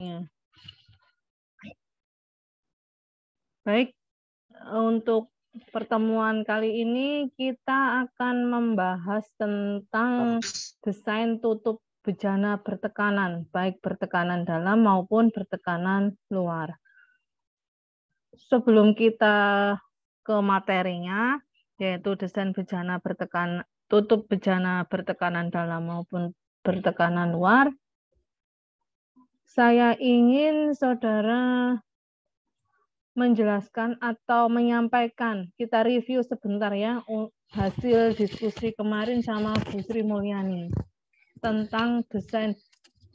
Iya. Baik, untuk pertemuan kali ini kita akan membahas tentang desain tutup bejana bertekanan, baik bertekanan dalam maupun bertekanan luar. Sebelum kita ke materinya, yaitu desain bejana bertekan tutup bejana bertekanan dalam maupun bertekanan luar, saya ingin saudara menjelaskan atau menyampaikan. Kita review sebentar ya hasil diskusi kemarin sama Bu Sri Mulyani tentang desain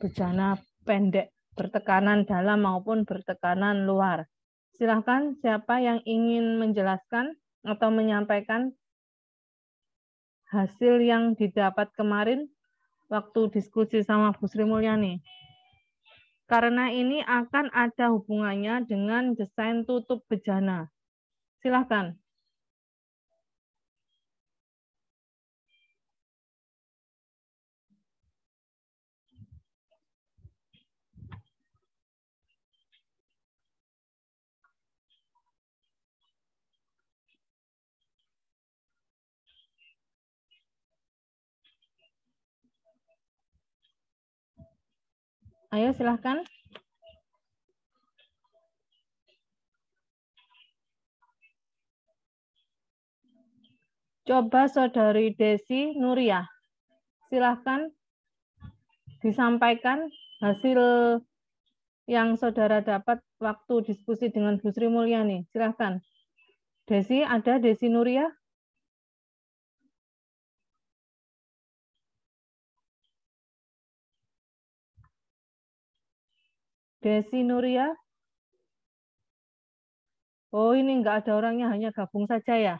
bejana pendek bertekanan dalam maupun bertekanan luar. Silahkan siapa yang ingin menjelaskan atau menyampaikan hasil yang didapat kemarin waktu diskusi sama Bu Sri Mulyani karena ini akan ada hubungannya dengan desain tutup bejana. Silahkan. Ayo silahkan. Coba saudari Desi Nuria, silahkan disampaikan hasil yang saudara dapat waktu diskusi dengan Bu Sri Mulyani. Silahkan. Desi, ada Desi Nuria? Desi Nuria. Ya. Oh, ini enggak ada orangnya, hanya gabung saja ya?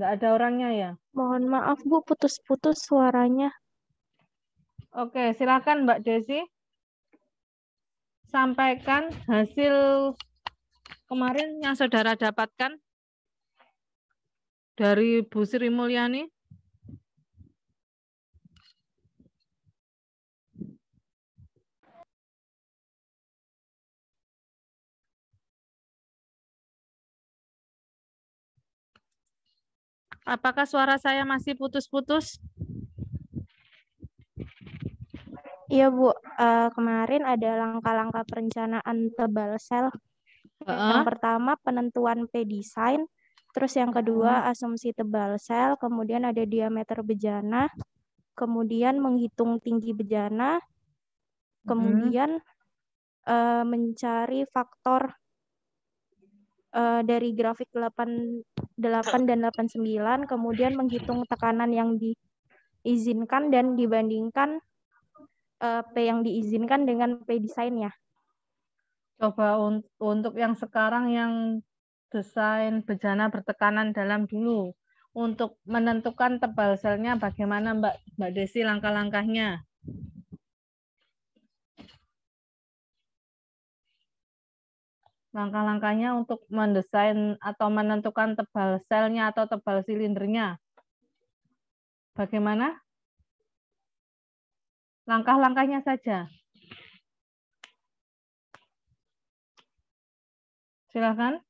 Enggak ada orangnya ya? Mohon maaf, Bu, putus-putus suaranya. Oke, silakan Mbak Desi. Sampaikan hasil kemarin yang saudara dapatkan dari Bu Sri Mulyani. Apakah suara saya masih putus-putus? Iya Bu, uh, kemarin ada langkah-langkah perencanaan tebal sel. Uh huh Yang pertama penentuan P-design, terus yang kedua uh -huh. asumsi tebal sel, kemudian ada diameter bejana, kemudian menghitung tinggi bejana, kemudian uh eh, -huh. uh, mencari faktor uh, dari grafik 88 dan 89 kemudian menghitung tekanan yang diizinkan dan dibandingkan uh, P yang diizinkan dengan P desainnya. Coba un untuk yang sekarang yang desain bejana bertekanan dalam dulu untuk menentukan tebal selnya bagaimana Mbak Mbak Desi langkah-langkahnya? langkah-langkahnya untuk mendesain atau menentukan tebal selnya atau tebal silindernya. Bagaimana? Langkah-langkahnya saja. Silakan.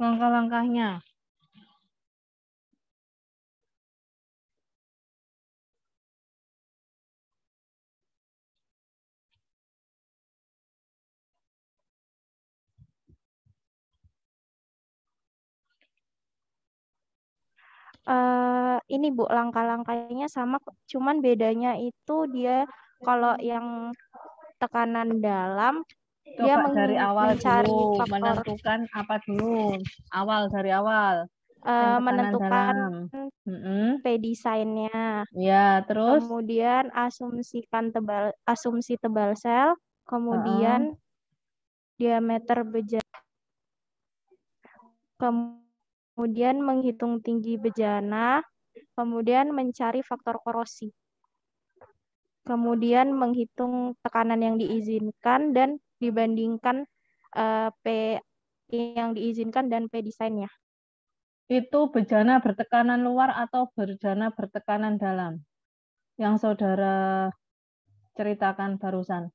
Langkah-langkahnya. uh, ini Bu langkah-langkahnya sama cuman bedanya itu dia kalau hmm. yang tekanan dalam Coba dia dari awal mencari dulu, faktor, menentukan apa dulu awal dari awal uh, menentukan P desainnya ya terus kemudian asumsikan tebal asumsi tebal sel kemudian uh huh diameter bejana kemudian kemudian menghitung tinggi bejana, kemudian mencari faktor korosi, kemudian menghitung tekanan yang diizinkan dan dibandingkan uh, P yang diizinkan dan P desainnya. Itu bejana bertekanan luar atau bejana bertekanan dalam yang saudara ceritakan barusan.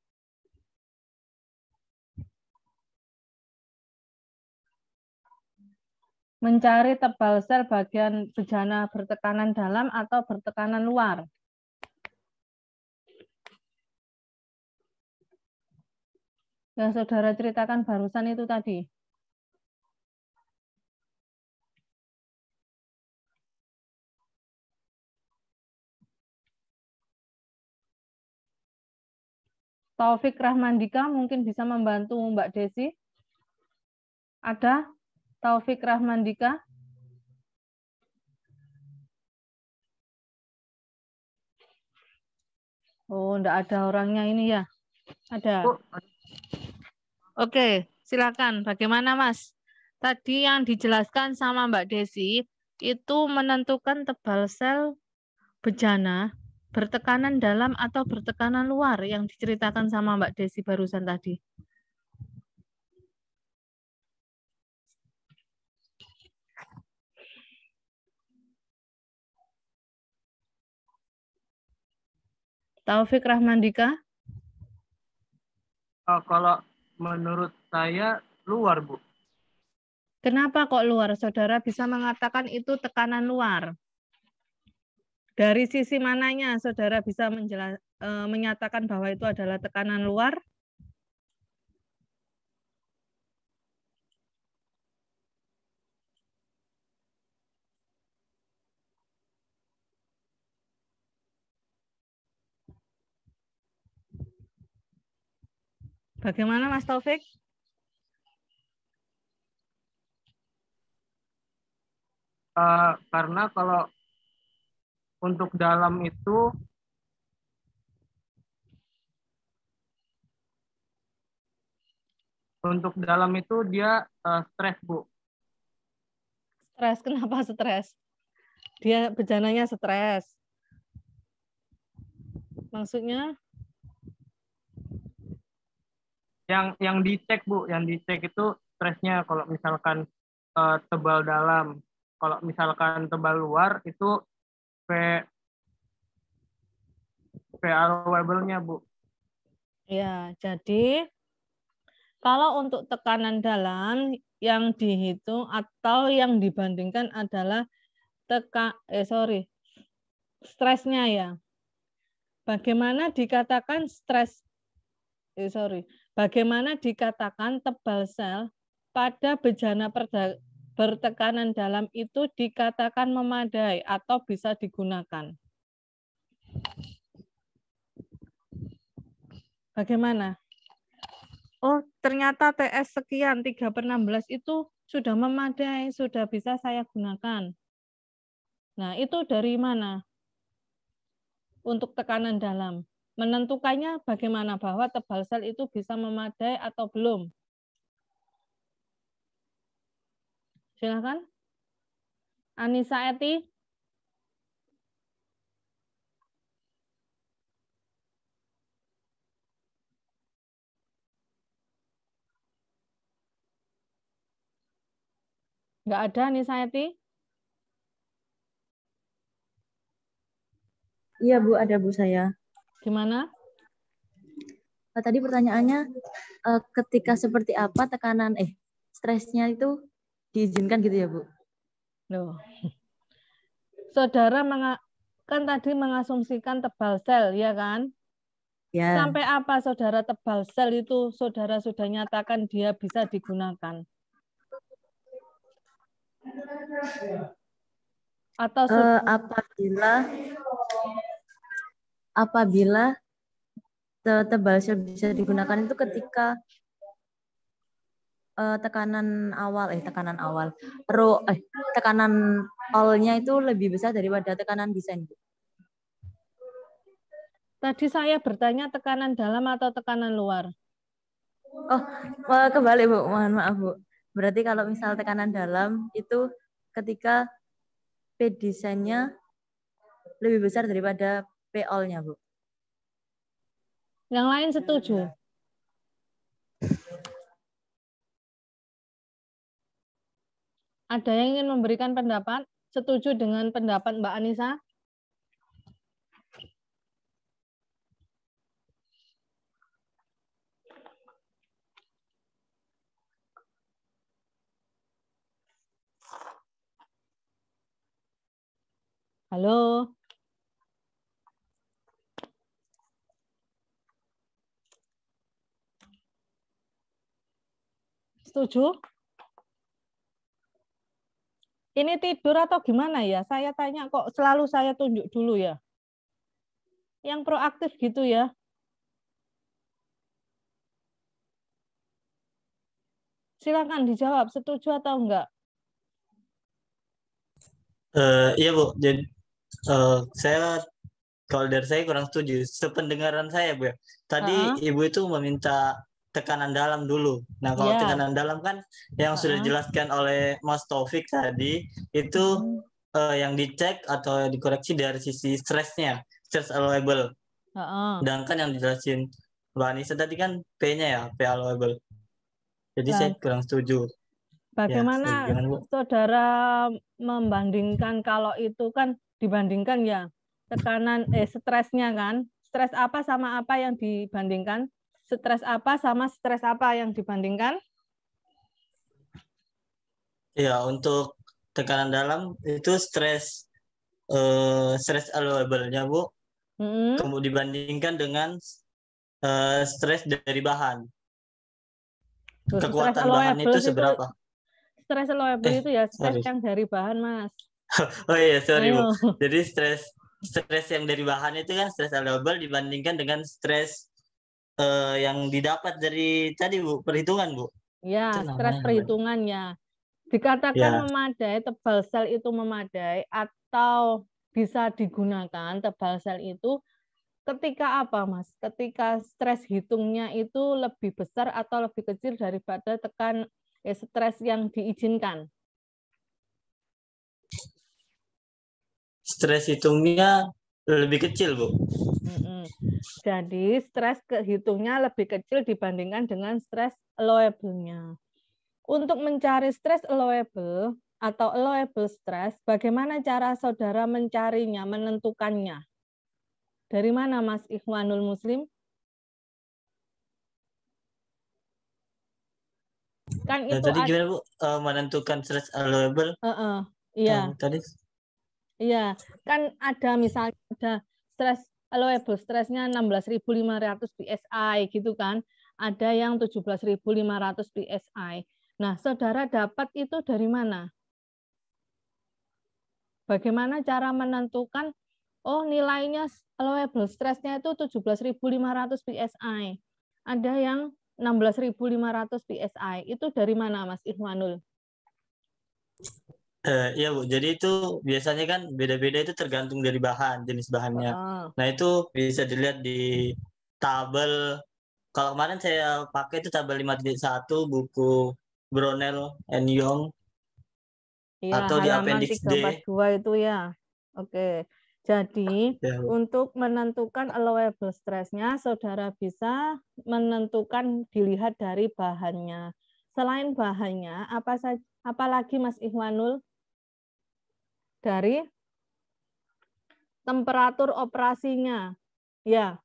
mencari tebal sel bagian bejana bertekanan dalam atau bertekanan luar. Yang saudara ceritakan barusan itu tadi. Taufik Rahmandika mungkin bisa membantu Mbak Desi. Ada? Taufik Rahmandika. Oh, enggak ada orangnya ini ya. Oh, ada. Oke, silakan. Bagaimana, Mas? Tadi yang dijelaskan sama Mbak Desi itu menentukan tebal sel bejana bertekanan dalam atau bertekanan luar yang diceritakan sama Mbak Desi barusan tadi. Taufik Rahmandika? Oh, kalau menurut saya luar, Bu. Kenapa kok luar? Saudara bisa mengatakan itu tekanan luar. Dari sisi mananya saudara bisa menjelaskan eh, menyatakan bahwa itu adalah tekanan luar? Bagaimana Mas Taufik? Uh, karena kalau untuk dalam itu untuk dalam itu dia uh, stres bu. Stres kenapa stres? Dia bejananya stres. Maksudnya yang yang dicek bu yang dicek itu stresnya kalau misalkan uh, tebal dalam kalau misalkan tebal luar itu p PR nya bu ya jadi kalau untuk tekanan dalam yang dihitung atau yang dibandingkan adalah teka eh sorry stresnya ya bagaimana dikatakan stres eh sorry Bagaimana dikatakan tebal sel pada bejana bertekanan dalam itu dikatakan memadai atau bisa digunakan. Bagaimana? Oh, ternyata TS sekian, 3 per 16 itu sudah memadai, sudah bisa saya gunakan. Nah, itu dari mana? Untuk tekanan dalam. Menentukannya bagaimana bahwa tebal sel itu bisa memadai atau belum. Silakan. Anissa Eti. Enggak ada Anissa Eti? Iya Bu, ada Bu saya. Gimana? Nah, tadi pertanyaannya eh, ketika seperti apa tekanan eh stresnya itu diizinkan gitu ya, Bu? Loh. Saudara kan tadi mengasumsikan tebal sel, ya kan? Ya. Sampai apa saudara tebal sel itu saudara sudah nyatakan dia bisa digunakan? Atau uh, apabila apabila tebal bisa digunakan itu ketika uh, tekanan awal eh tekanan awal ro eh tekanan allnya itu lebih besar daripada tekanan desain. Tadi saya bertanya tekanan dalam atau tekanan luar? Oh, eh, kembali Bu. Mohon maaf Bu. Berarti kalau misal tekanan dalam itu ketika P desainnya lebih besar daripada PO-nya, Bu. Yang lain setuju? Nah, nah. Ada yang ingin memberikan pendapat? Setuju dengan pendapat Mbak Anissa? Halo. Setuju? Ini tidur atau gimana ya? Saya tanya kok selalu saya tunjuk dulu ya. Yang proaktif gitu ya. Silakan dijawab, setuju atau enggak? Uh, iya Bu, jadi uh, saya kalau dari saya kurang setuju. Sependengaran saya Bu, ya. tadi uh -huh. Ibu itu meminta tekanan dalam dulu. Nah, kalau yeah. tekanan dalam kan yang uh-huh. sudah dijelaskan oleh Mas Taufik tadi itu uh-huh. uh, yang dicek atau dikoreksi dari sisi stresnya, stress allowable. Uh-huh. Sedangkan yang dijelasin Mbak Anissa tadi kan P-nya ya, P allowable. Jadi Dan, saya kurang setuju. Bagaimana ya, setuju. saudara membandingkan kalau itu kan dibandingkan ya tekanan eh stresnya kan? Stres apa sama apa yang dibandingkan? stres apa sama stres apa yang dibandingkan? Ya, untuk tekanan dalam itu stres uh, stres allowable-nya, Bu. Hmm. Kemudian dibandingkan dengan uh, stres dari bahan. Tuh, Kekuatan bahan itu seberapa? stres allowable eh, itu ya stres sorry. yang dari bahan, Mas. oh iya, sorry, Bu. Jadi stres stres yang dari bahan itu kan stres allowable dibandingkan dengan stres uh, yang didapat dari tadi Bu, perhitungan Bu. Ya, stres perhitungannya. Dikatakan ya. memadai, tebal sel itu memadai atau bisa digunakan tebal sel itu ketika apa Mas? Ketika stres hitungnya itu lebih besar atau lebih kecil daripada tekan eh, stres yang diizinkan. Stres hitungnya lebih kecil, Bu. Jadi stres kehitungnya lebih kecil dibandingkan dengan stres allowable-nya. Untuk mencari stres allowable atau allowable stress, bagaimana cara saudara mencarinya, menentukannya? Dari mana Mas Ikhwanul Muslim? Kan itu nah, tadi gimana Bu eh, menentukan stress allowable? Uh -uh, iya. Um, tadi Iya, kan ada misalnya ada stres allowable stressnya 16.500 psi gitu kan. Ada yang 17.500 psi. Nah, saudara dapat itu dari mana? Bagaimana cara menentukan oh nilainya allowable stressnya itu 17.500 psi. Ada yang 16.500 psi. Itu dari mana Mas Ikhwanul? Uh, iya Bu, jadi itu biasanya kan beda-beda itu tergantung dari bahan, jenis bahannya. Nah itu bisa dilihat di tabel, kalau kemarin saya pakai itu tabel 5.1 buku Brunel and Young. Ya, atau di appendix D. itu ya. Oke. Jadi ya, untuk menentukan allowable stressnya, saudara bisa menentukan dilihat dari bahannya. Selain bahannya, apa saja, apalagi Mas Ikhwanul dari temperatur operasinya. Ya.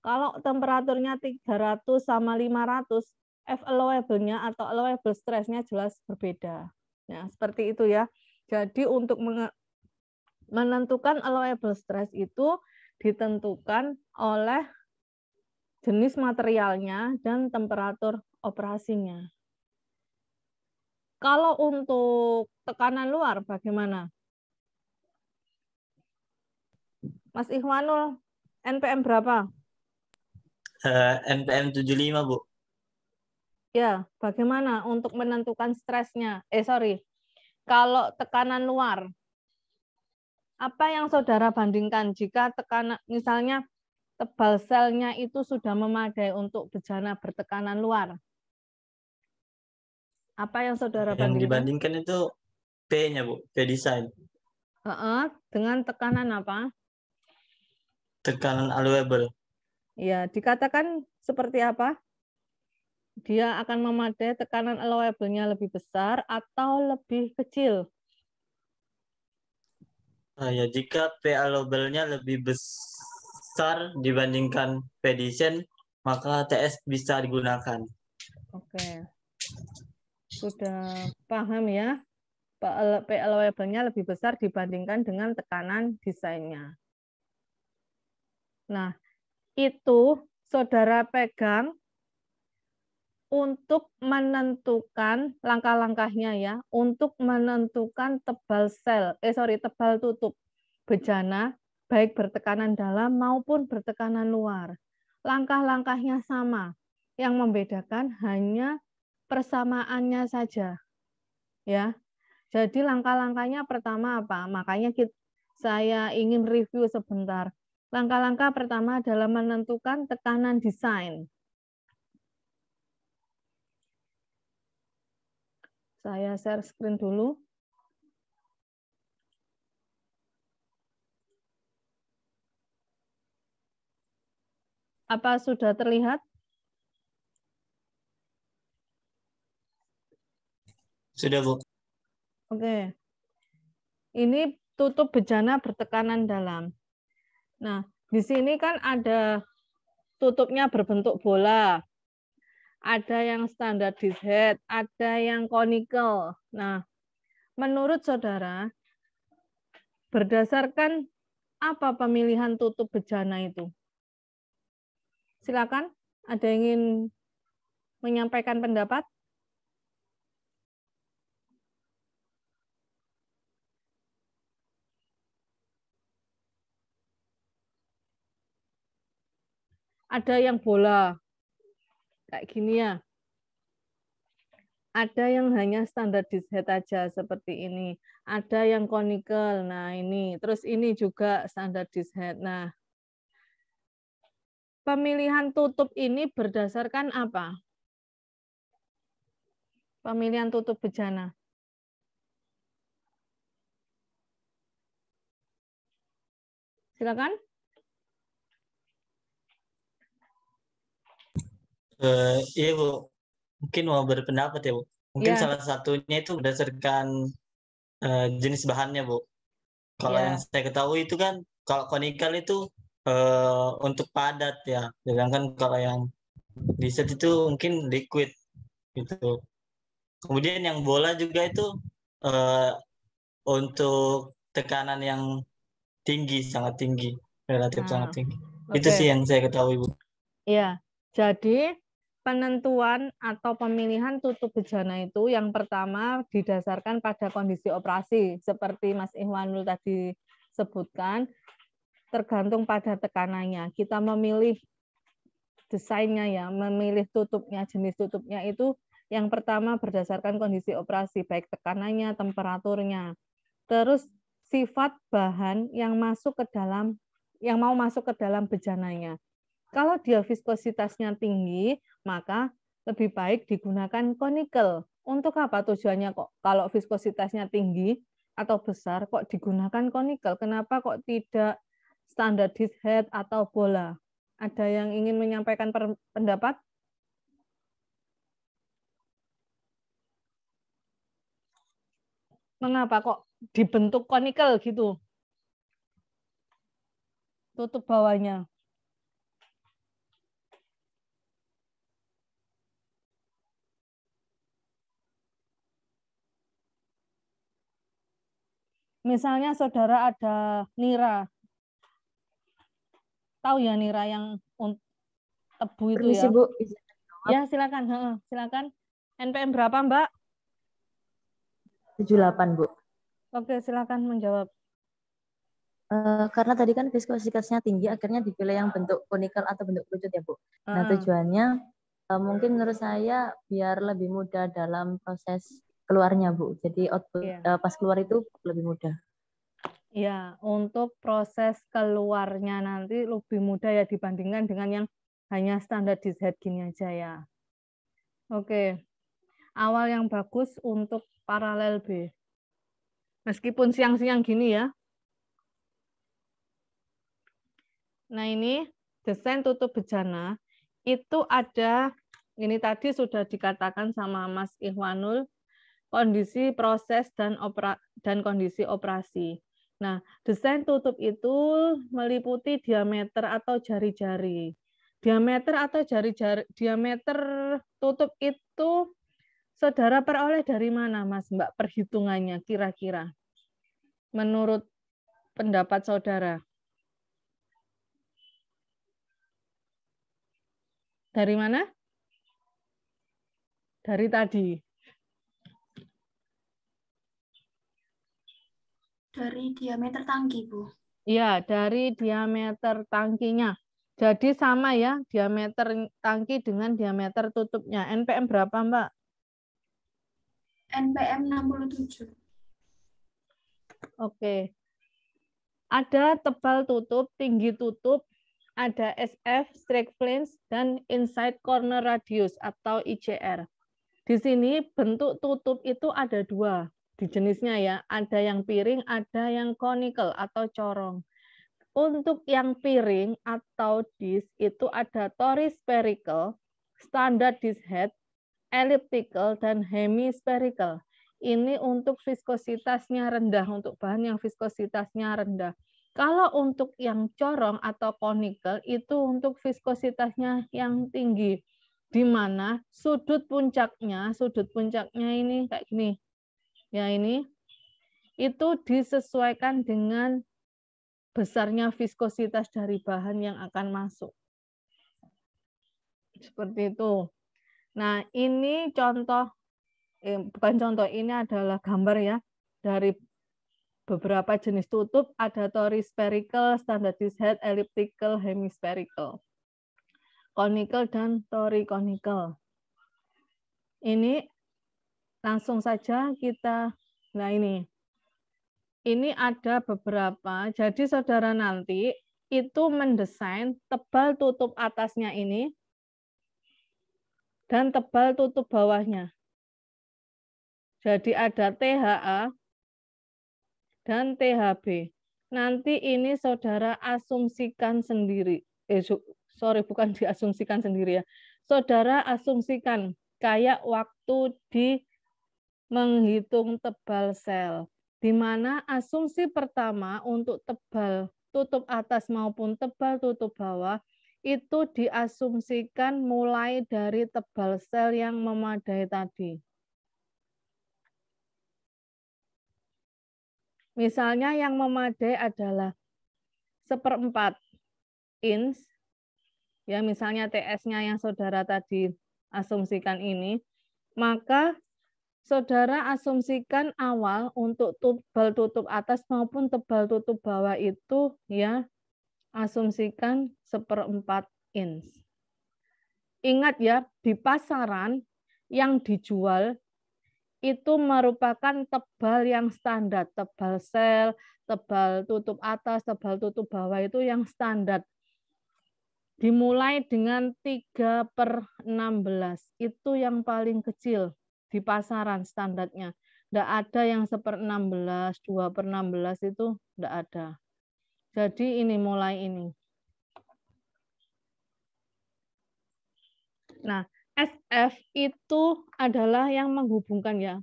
Kalau temperaturnya 300 sama 500, F allowable-nya atau allowable stress-nya jelas berbeda. Ya seperti itu ya. Jadi untuk menentukan allowable stress itu ditentukan oleh jenis materialnya dan temperatur operasinya. Kalau untuk tekanan luar bagaimana? Mas Ikhwanul, NPM berapa? Uh, NPM 75, Bu. Ya, bagaimana untuk menentukan stresnya? Eh, sorry. Kalau tekanan luar, apa yang saudara bandingkan jika tekanan, misalnya tebal selnya itu sudah memadai untuk bejana bertekanan luar? Apa yang saudara yang bandingkan? dibandingkan itu P-nya, Bu. P design. Uh -uh, dengan tekanan apa? Tekanan allowable. Ya, dikatakan seperti apa? Dia akan memadai tekanan allowable-nya lebih besar atau lebih kecil. uh, ya, jika P allowable-nya lebih besar dibandingkan P design, maka TS bisa digunakan. Oke. Okay sudah paham ya PL nya lebih besar dibandingkan dengan tekanan desainnya. Nah, itu saudara pegang untuk menentukan langkah-langkahnya ya, untuk menentukan tebal sel, eh sorry, tebal tutup bejana, baik bertekanan dalam maupun bertekanan luar. Langkah-langkahnya sama, yang membedakan hanya persamaannya saja. Ya. Jadi langkah-langkahnya pertama apa? Makanya kita, saya ingin review sebentar. Langkah-langkah pertama adalah menentukan tekanan desain. Saya share screen dulu. Apa sudah terlihat? Sudah, Bu. Oke. Ini tutup bejana bertekanan dalam. Nah, di sini kan ada tutupnya berbentuk bola. Ada yang standar head, ada yang conical. Nah, menurut saudara, berdasarkan apa pemilihan tutup bejana itu? Silakan, ada yang ingin menyampaikan pendapat? ada yang bola kayak gini ya. Ada yang hanya standar dishet aja seperti ini. Ada yang konikal. Nah, ini. Terus ini juga standar dishet. Nah, pemilihan tutup ini berdasarkan apa? Pemilihan tutup bejana. Silakan. Uh, iya bu, mungkin mau berpendapat ya bu. Mungkin yeah. salah satunya itu berdasarkan uh, jenis bahannya bu. Kalau yeah. yang saya ketahui itu kan kalau konikal itu uh, untuk padat ya, sedangkan kalau yang set itu mungkin liquid gitu. Kemudian yang bola juga itu uh, untuk tekanan yang tinggi, sangat tinggi, relatif sangat ah, tinggi. Okay. Itu sih yang saya ketahui bu. Iya, yeah. jadi penentuan atau pemilihan tutup bejana itu yang pertama didasarkan pada kondisi operasi seperti Mas Ihwanul tadi sebutkan tergantung pada tekanannya. Kita memilih desainnya ya, memilih tutupnya, jenis tutupnya itu yang pertama berdasarkan kondisi operasi baik tekanannya, temperaturnya. Terus sifat bahan yang masuk ke dalam yang mau masuk ke dalam bejananya kalau dia viskositasnya tinggi, maka lebih baik digunakan konikel. Untuk apa tujuannya kok? Kalau viskositasnya tinggi atau besar, kok digunakan konikel? Kenapa kok tidak standar head atau bola? Ada yang ingin menyampaikan pendapat? Mengapa kok dibentuk konikel gitu? Tutup bawahnya. Misalnya saudara ada nira. Tahu ya nira yang tebu itu Permisi, ya? Bu. Ya, silakan. silakan. NPM berapa, Mbak? 78, Bu. Oke, silakan menjawab. Eh, karena tadi kan viskositasnya tinggi, akhirnya dipilih yang bentuk konikal atau bentuk kerucut ya, Bu. Nah, tujuannya eh, mungkin menurut saya biar lebih mudah dalam proses keluarnya Bu. Jadi output yeah. Iya. uh, pas keluar itu lebih mudah. Ya, untuk proses keluarnya nanti lebih mudah ya dibandingkan dengan yang hanya standar di gini aja ya. Oke. Awal yang bagus untuk paralel B. Meskipun siang-siang gini ya. Nah, ini desain tutup bejana itu ada ini tadi sudah dikatakan sama Mas Ikhwanul kondisi proses dan opera, dan kondisi operasi. Nah, desain tutup itu meliputi diameter atau jari-jari. Diameter atau jari-jari diameter tutup itu saudara peroleh dari mana, Mas Mbak perhitungannya kira-kira? Menurut pendapat saudara. Dari mana? Dari tadi. Dari diameter tangki, Bu. Iya, dari diameter tangkinya. Jadi sama ya diameter tangki dengan diameter tutupnya. NPM berapa, Mbak? NPM 67. Oke. Ada tebal tutup, tinggi tutup, ada SF, strike planes dan inside corner radius atau ICR. Di sini bentuk tutup itu ada dua di jenisnya ya, ada yang piring, ada yang conical atau corong. Untuk yang piring atau disk itu ada spherical, standard disk head, elliptical, dan hemispherical. Ini untuk viskositasnya rendah, untuk bahan yang viskositasnya rendah. Kalau untuk yang corong atau conical itu untuk viskositasnya yang tinggi, di mana sudut puncaknya, sudut puncaknya ini kayak gini, ya ini itu disesuaikan dengan besarnya viskositas dari bahan yang akan masuk. Seperti itu. Nah, ini contoh eh, bukan contoh, ini adalah gambar ya dari beberapa jenis tutup ada adatory spherical, standardized head, elliptical, hemispherical, conical dan toriconical. Ini langsung saja kita nah ini ini ada beberapa jadi saudara nanti itu mendesain tebal tutup atasnya ini dan tebal tutup bawahnya jadi ada THA dan THB nanti ini saudara asumsikan sendiri eh sorry bukan diasumsikan sendiri ya saudara asumsikan kayak waktu di menghitung tebal sel, di mana asumsi pertama untuk tebal tutup atas maupun tebal tutup bawah itu diasumsikan mulai dari tebal sel yang memadai tadi. Misalnya yang memadai adalah seperempat ins, ya misalnya TS-nya yang saudara tadi asumsikan ini, maka saudara asumsikan awal untuk tebal tutup atas maupun tebal tutup bawah itu ya asumsikan seperempat inch. Ingat ya, di pasaran yang dijual itu merupakan tebal yang standar, tebal sel, tebal tutup atas, tebal tutup bawah itu yang standar. Dimulai dengan 3 per 16, itu yang paling kecil di pasaran standarnya. Tidak ada yang seper 16, 2 per 16 itu tidak ada. Jadi ini mulai ini. Nah, SF itu adalah yang menghubungkan ya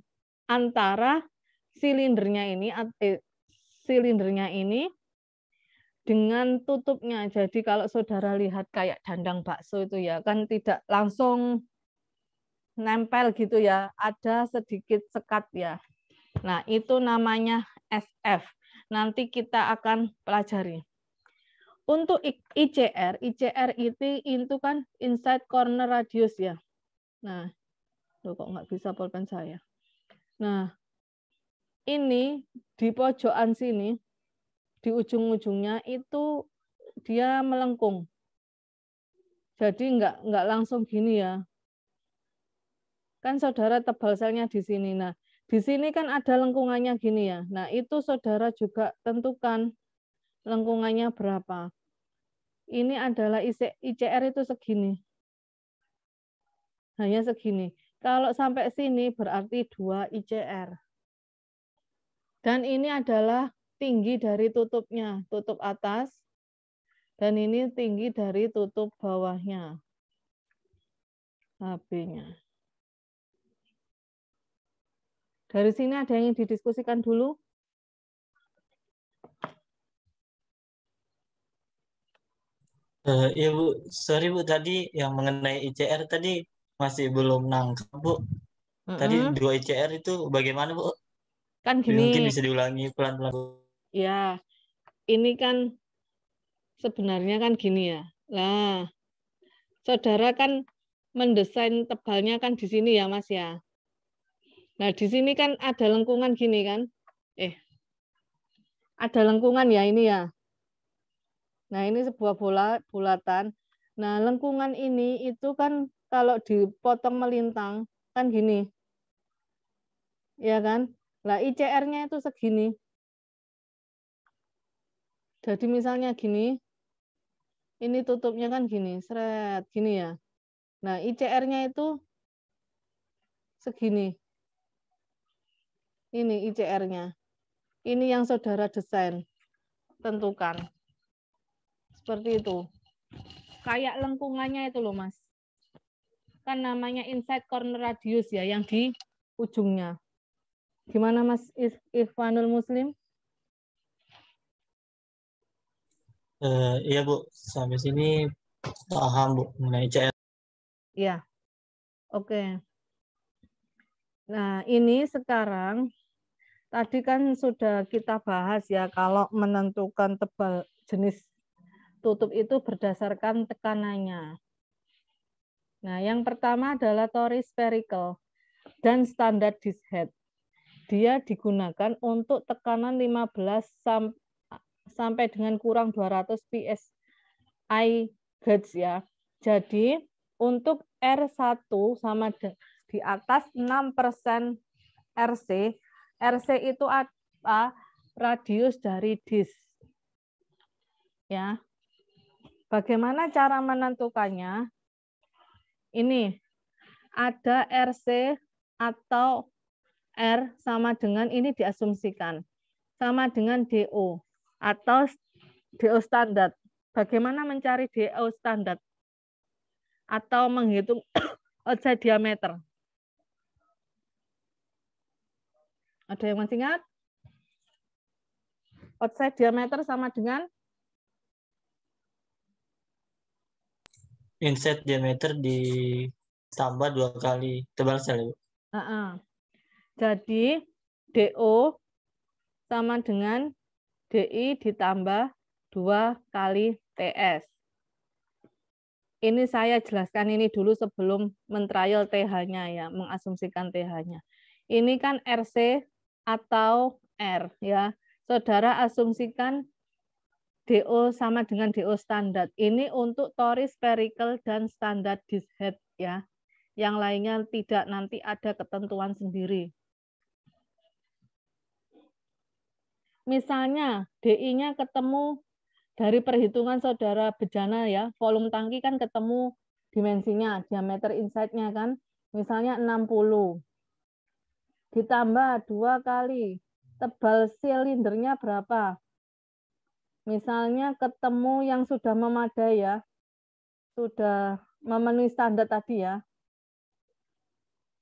antara silindernya ini eh, silindernya ini dengan tutupnya. Jadi kalau saudara lihat kayak dandang bakso itu ya kan tidak langsung nempel gitu ya, ada sedikit sekat ya. Nah, itu namanya SF. Nanti kita akan pelajari. Untuk ICR, ICR itu, itu kan inside corner radius ya. Nah, lo kok nggak bisa pulpen saya. Nah, ini di pojokan sini, di ujung-ujungnya itu dia melengkung. Jadi nggak nggak langsung gini ya, Kan saudara tebal selnya di sini. Nah, di sini kan ada lengkungannya gini ya. Nah, itu saudara juga tentukan lengkungannya berapa. Ini adalah ICR itu segini. Hanya segini. Kalau sampai sini berarti 2 ICR. Dan ini adalah tinggi dari tutupnya, tutup atas. Dan ini tinggi dari tutup bawahnya. HB-nya. Dari sini ada yang didiskusikan dulu? Uh, ya sorry Bu tadi yang mengenai ICR tadi masih belum nangkap Bu. Tadi mm -hmm. dua ICR itu bagaimana Bu? Kan gini. Mungkin bisa diulangi pelan-pelan. Ya, ini kan sebenarnya kan gini ya. Nah, saudara kan mendesain tebalnya kan di sini ya Mas ya. Nah, di sini kan ada lengkungan gini kan. Eh, ada lengkungan ya ini ya. Nah, ini sebuah bola bulatan. Nah, lengkungan ini itu kan kalau dipotong melintang kan gini. Ya kan? Nah, ICR-nya itu segini. Jadi misalnya gini, ini tutupnya kan gini, seret, gini ya. Nah, ICR-nya itu segini. Ini ICR-nya. Ini yang saudara desain. Tentukan. Seperti itu. Kayak lengkungannya itu loh, Mas. Kan namanya inside corner radius ya, yang di ujungnya. Gimana Mas Ikhwanul Muslim? Uh, iya Bu, sampai sini paham Bu mengenai ICR. Iya, oke. Okay. Nah ini sekarang Tadi kan sudah kita bahas ya kalau menentukan tebal jenis tutup itu berdasarkan tekanannya. Nah, yang pertama adalah tori spherical dan standar disc head. Dia digunakan untuk tekanan 15 sampai dengan kurang 200 psi gauge ya. Jadi untuk R1 sama di atas 6% RC RC itu apa? Radius dari disk. Ya. Bagaimana cara menentukannya? Ini ada RC atau R sama dengan ini diasumsikan sama dengan DO atau DO standar. Bagaimana mencari DO standar atau menghitung outside diameter? Ada yang masih ingat? Outside diameter sama dengan? Inside diameter ditambah dua kali tebal sel, Uh -uh. Jadi DO sama dengan DI ditambah dua kali TS. Ini saya jelaskan ini dulu sebelum mentrial TH-nya ya, mengasumsikan TH-nya. Ini kan RC atau R ya. Saudara asumsikan DO sama dengan DO standar. Ini untuk toris spherical dan standar dishead ya. Yang lainnya tidak nanti ada ketentuan sendiri. Misalnya DI-nya ketemu dari perhitungan saudara bejana ya, volume tangki kan ketemu dimensinya, diameter inside nya kan. Misalnya 60 ditambah dua kali tebal silindernya berapa. Misalnya ketemu yang sudah memadai ya, sudah memenuhi standar tadi ya.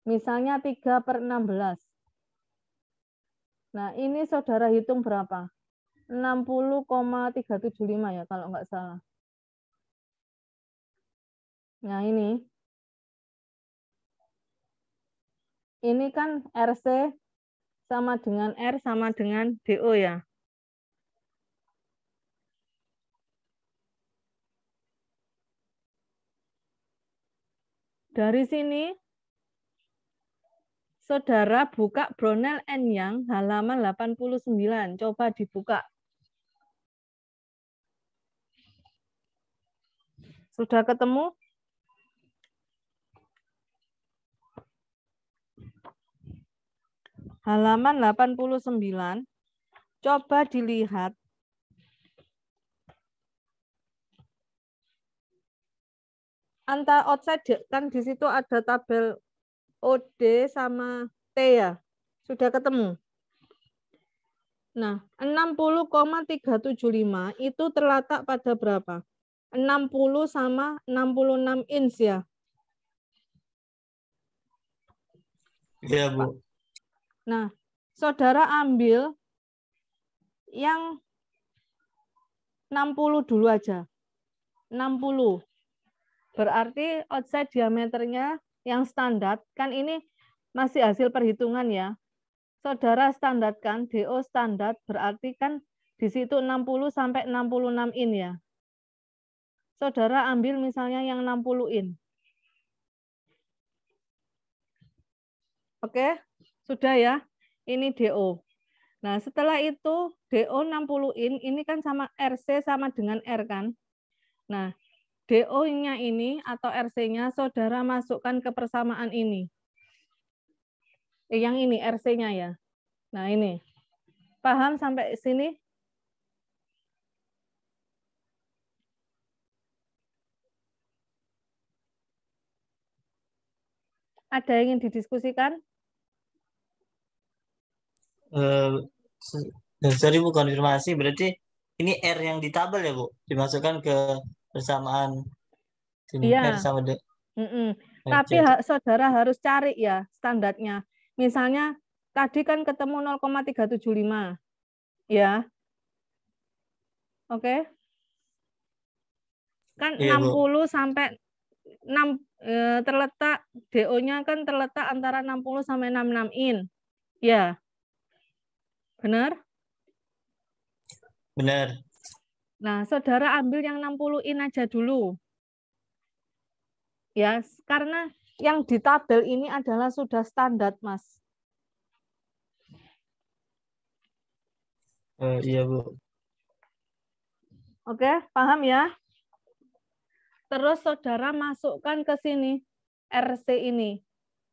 Misalnya 3 per 16. Nah, ini saudara hitung berapa? 60,375 ya kalau nggak salah. Nah, ini ini kan RC sama dengan R sama dengan DO ya. Dari sini, saudara buka Brownell N yang halaman 89. Coba dibuka. Sudah ketemu? halaman 89, coba dilihat antara outside kan di situ ada tabel OD sama T ya. Sudah ketemu. Nah, 60,375 itu terletak pada berapa? 60 sama 66 inch ya? Iya, Bu. Nah, saudara ambil yang 60 dulu aja. 60. Berarti outside diameternya yang standar, kan ini masih hasil perhitungan ya. Saudara standarkan, DO standar, berarti kan di situ 60 sampai 66 in ya. Saudara ambil misalnya yang 60 in. Oke. Sudah ya, ini DO. Nah, setelah itu DO 60-in ini kan sama RC sama dengan R kan? Nah, DO-nya ini atau RC-nya saudara masukkan ke persamaan ini. Eh, yang ini RC-nya ya. Nah, ini. Paham sampai sini? Ada yang ingin didiskusikan? uh, dan seribu konfirmasi berarti ini R yang di tabel ya Bu dimasukkan ke persamaan iya. R sama D. Mm -mm. Tapi ha saudara harus cari ya standarnya. Misalnya tadi kan ketemu 0,375 ya. Oke. Okay. Kan iya, 60 Bu. sampai 6 eh, terletak DO-nya kan terletak antara 60 sampai 66 in. Ya. Benar? Benar. Nah, saudara ambil yang 60 in aja dulu. Ya, karena yang di tabel ini adalah sudah standar, Mas. Uh, iya, Bu. Oke, paham ya? Terus saudara masukkan ke sini, RC ini.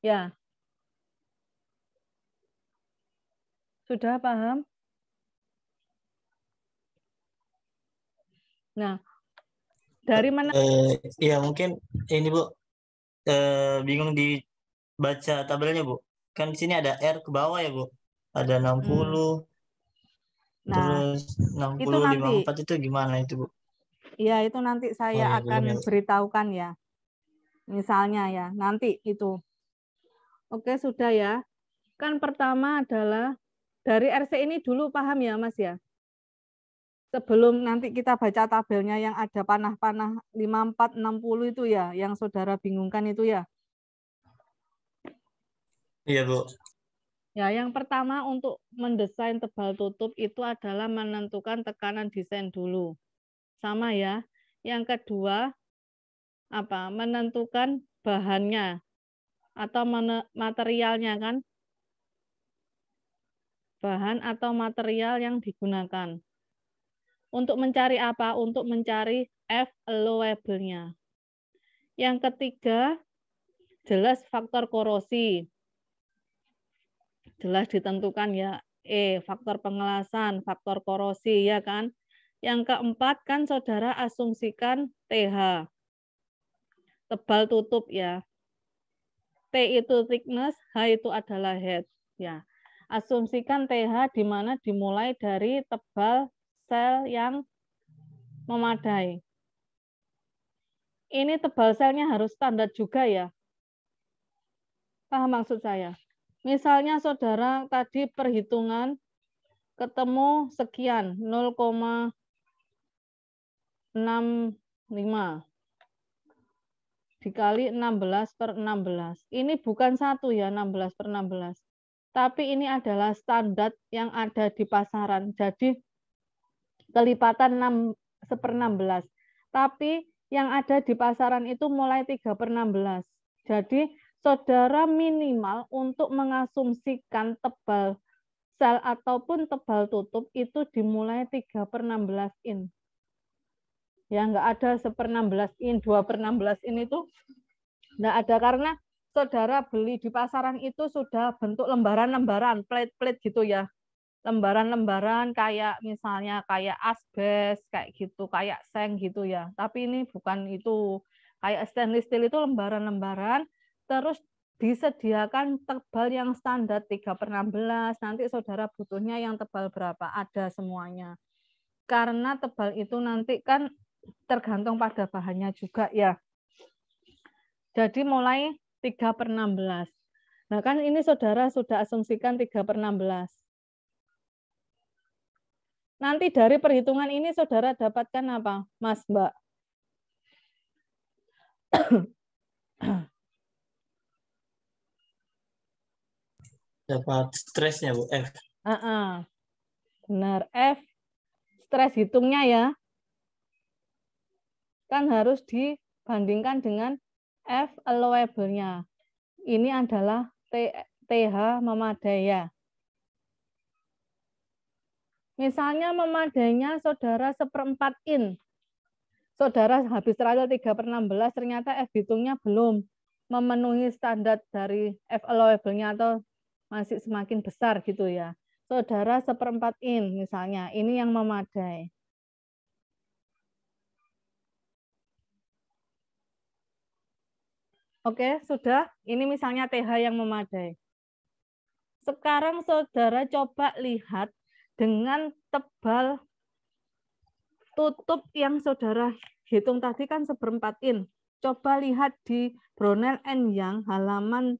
Ya, Sudah paham? Nah, dari mana? Eh, ya mungkin ini Bu eh, bingung dibaca tabelnya Bu. Kan di sini ada R ke bawah ya Bu. Ada 60 hmm. Nah, terus 60 itu nanti, 54 itu gimana itu Bu? Iya, itu nanti saya oh, iya, akan ya. beritahukan ya. Misalnya ya, nanti itu. Oke, sudah ya. Kan pertama adalah dari RC ini dulu paham ya Mas ya? Sebelum nanti kita baca tabelnya yang ada panah-panah 5460 itu ya, yang saudara bingungkan itu ya? Iya Bu. Ya, yang pertama untuk mendesain tebal tutup itu adalah menentukan tekanan desain dulu. Sama ya. Yang kedua apa? Menentukan bahannya atau materialnya kan bahan atau material yang digunakan. Untuk mencari apa? Untuk mencari F allowable-nya. Yang ketiga, jelas faktor korosi. Jelas ditentukan ya E, faktor pengelasan, faktor korosi ya kan. Yang keempat kan saudara asumsikan TH. Tebal tutup ya. T itu thickness, H itu adalah head ya. Asumsikan TH di mana dimulai dari tebal sel yang memadai. Ini tebal selnya harus standar juga ya. Paham maksud saya? Misalnya saudara tadi perhitungan ketemu sekian 0,65. Dikali 16 per 16. Ini bukan satu ya 16 per 16 tapi ini adalah standar yang ada di pasaran. Jadi kelipatan 6 seper 16. Tapi yang ada di pasaran itu mulai 3 per 16. Jadi saudara minimal untuk mengasumsikan tebal sel ataupun tebal tutup itu dimulai 3 per 16 in. Ya, nggak ada seper 16 in, 2 per 16 in itu nggak ada karena saudara beli di pasaran itu sudah bentuk lembaran-lembaran, plate-plate gitu ya. Lembaran-lembaran kayak misalnya kayak asbes, kayak gitu, kayak seng gitu ya. Tapi ini bukan itu. Kayak stainless steel itu lembaran-lembaran, terus disediakan tebal yang standar 3 per 16, nanti saudara butuhnya yang tebal berapa, ada semuanya. Karena tebal itu nanti kan tergantung pada bahannya juga ya. Jadi mulai 3 per 16. Nah kan ini saudara sudah asumsikan 3 per 16. Nanti dari perhitungan ini saudara dapatkan apa? Mas, Mbak. Dapat stresnya, Bu, F. Uh -uh. Benar, F. Stres hitungnya ya. Kan harus dibandingkan dengan F allowable-nya. Ini adalah TH memadai ya. Misalnya memadainya saudara seperempat in. Saudara habis trial 3 per 16, ternyata F hitungnya belum memenuhi standar dari F allowable-nya e atau masih semakin besar gitu ya. Saudara seperempat in misalnya, ini yang memadai. Oke, sudah. Ini misalnya TH yang memadai. Sekarang saudara coba lihat dengan tebal tutup yang saudara hitung tadi kan seperempat in. Coba lihat di Brownell and yang halaman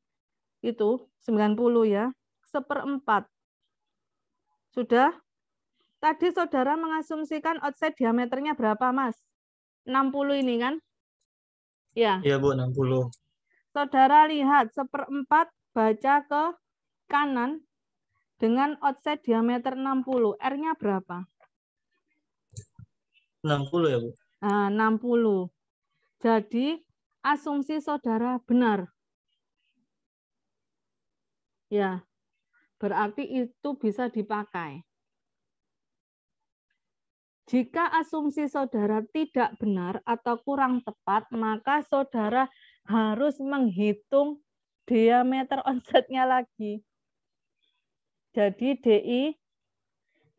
itu 90 ya, seperempat. Sudah? Tadi saudara mengasumsikan outside diameternya berapa, Mas? 60 ini kan? Ya. Iya, Bu, 60. Saudara lihat seperempat baca ke kanan dengan offset diameter 60. R-nya berapa? 60 ya, Bu. Ah, uh, 60. Jadi asumsi saudara benar. Ya. Berarti itu bisa dipakai. Jika asumsi saudara tidak benar atau kurang tepat, maka saudara harus menghitung diameter onsetnya lagi. Jadi DI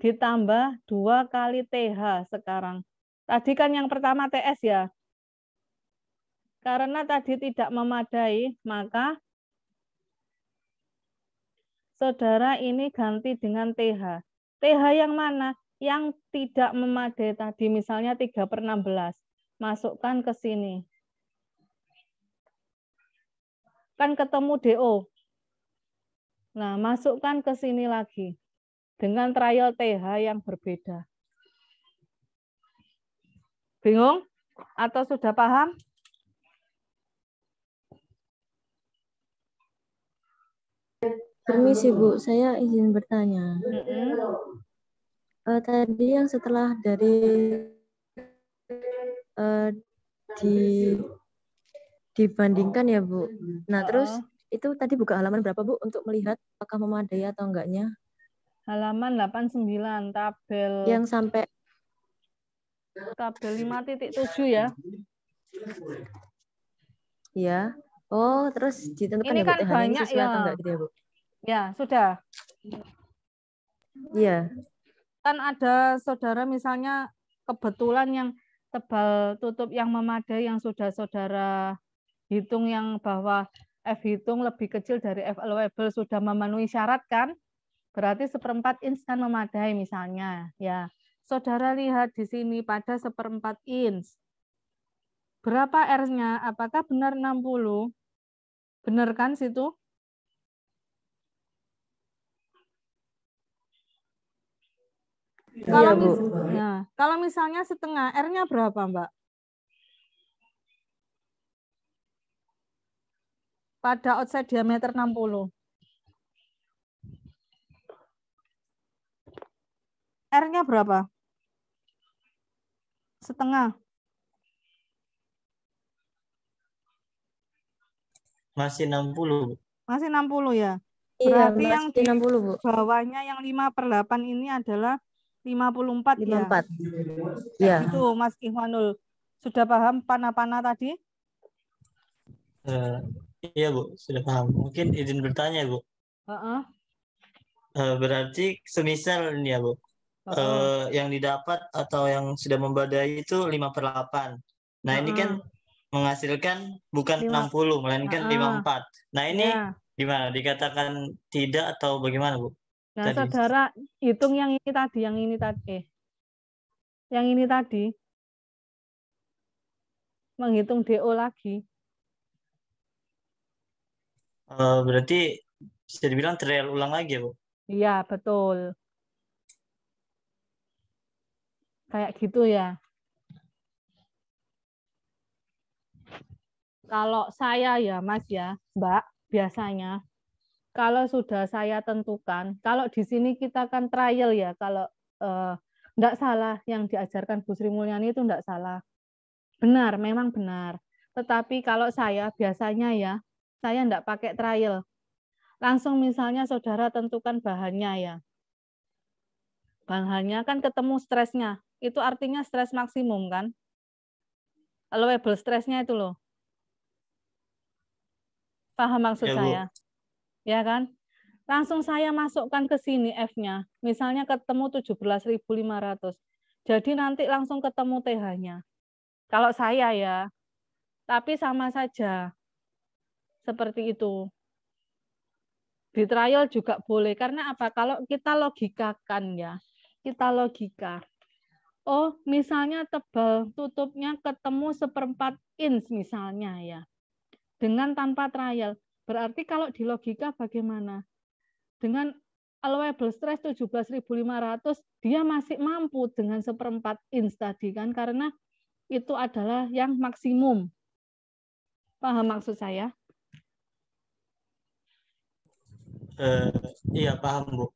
ditambah dua kali TH sekarang. Tadi kan yang pertama TS ya. Karena tadi tidak memadai, maka saudara ini ganti dengan TH. TH yang mana? Yang tidak memadai tadi, misalnya 3 per 16. Masukkan ke sini kan ketemu DO. Nah, masukkan ke sini lagi dengan trial TH yang berbeda. Bingung? Atau sudah paham? Permisi Bu, saya izin bertanya. Mm -hmm. uh, tadi yang setelah dari uh, di dibandingkan ya Bu. Oh, iya. Nah terus itu tadi buka halaman berapa Bu untuk melihat apakah memadai atau enggaknya? Halaman 89 tabel. Yang sampai tabel 5.7 ya. Ya. Oh, terus ditentukan Ini ya, kan Bu, ya, banyak ya. Atau enggak gitu ya, Bu? Ya, sudah. Iya. Kan ada saudara misalnya kebetulan yang tebal tutup yang memadai yang sudah saudara hitung yang bahwa F hitung lebih kecil dari F allowable sudah memenuhi syarat kan? Berarti seperempat inch kan memadai misalnya. ya. Saudara lihat di sini pada seperempat inch. Berapa R-nya? Apakah benar 60? Benar kan situ? Iya, kalau, mis ya, kalau misalnya setengah R-nya berapa, Mbak? pada outside diameter 60. R-nya berapa? Setengah. Masih 60. Masih 60 ya? Iya, Berarti iya, yang 60, di bawahnya yang 5 per 8 ini adalah 54, 54. ya? Ya. Itu Mas Ikhwanul. Sudah paham panah-panah tadi? Eh, Iya Bu, sudah paham. Mungkin izin bertanya Bu. Uh-uh. berarti semisal ini ya Bu, uh-uh. uh, yang didapat atau yang sudah membadai itu 5 per 8. Nah uh-uh. ini kan menghasilkan bukan 5. 60, melainkan uh-uh. 54. Nah ini yeah. gimana? Dikatakan tidak atau bagaimana Bu? Nah tadi. saudara, hitung yang ini tadi, yang ini tadi. Eh. Yang ini tadi. Menghitung DO lagi. Eh, berarti bisa dibilang trial ulang lagi ya, Bu? Iya, betul. Kayak gitu ya. Kalau saya ya, Mas ya, Mbak, biasanya kalau sudah saya tentukan, kalau di sini kita kan trial ya, kalau eh, salah yang diajarkan Bu Sri Mulyani itu enggak salah. Benar, memang benar. Tetapi kalau saya biasanya ya, saya tidak pakai trial. Langsung misalnya saudara tentukan bahannya ya. Bahannya kan ketemu stresnya. Itu artinya stres maksimum kan. Allowable stresnya itu loh. Paham maksud ya, saya? Bu. Ya kan? Langsung saya masukkan ke sini F-nya. Misalnya ketemu 17.500. Jadi nanti langsung ketemu TH-nya. Kalau saya ya. Tapi sama saja seperti itu. Di trial juga boleh karena apa? Kalau kita logikakan ya, kita logika. Oh, misalnya tebal tutupnya ketemu seperempat inch misalnya ya. Dengan tanpa trial. Berarti kalau di logika bagaimana? Dengan allowable stress 17.500 dia masih mampu dengan seperempat inch tadi kan karena itu adalah yang maksimum. Paham maksud saya? Uh, iya paham bu.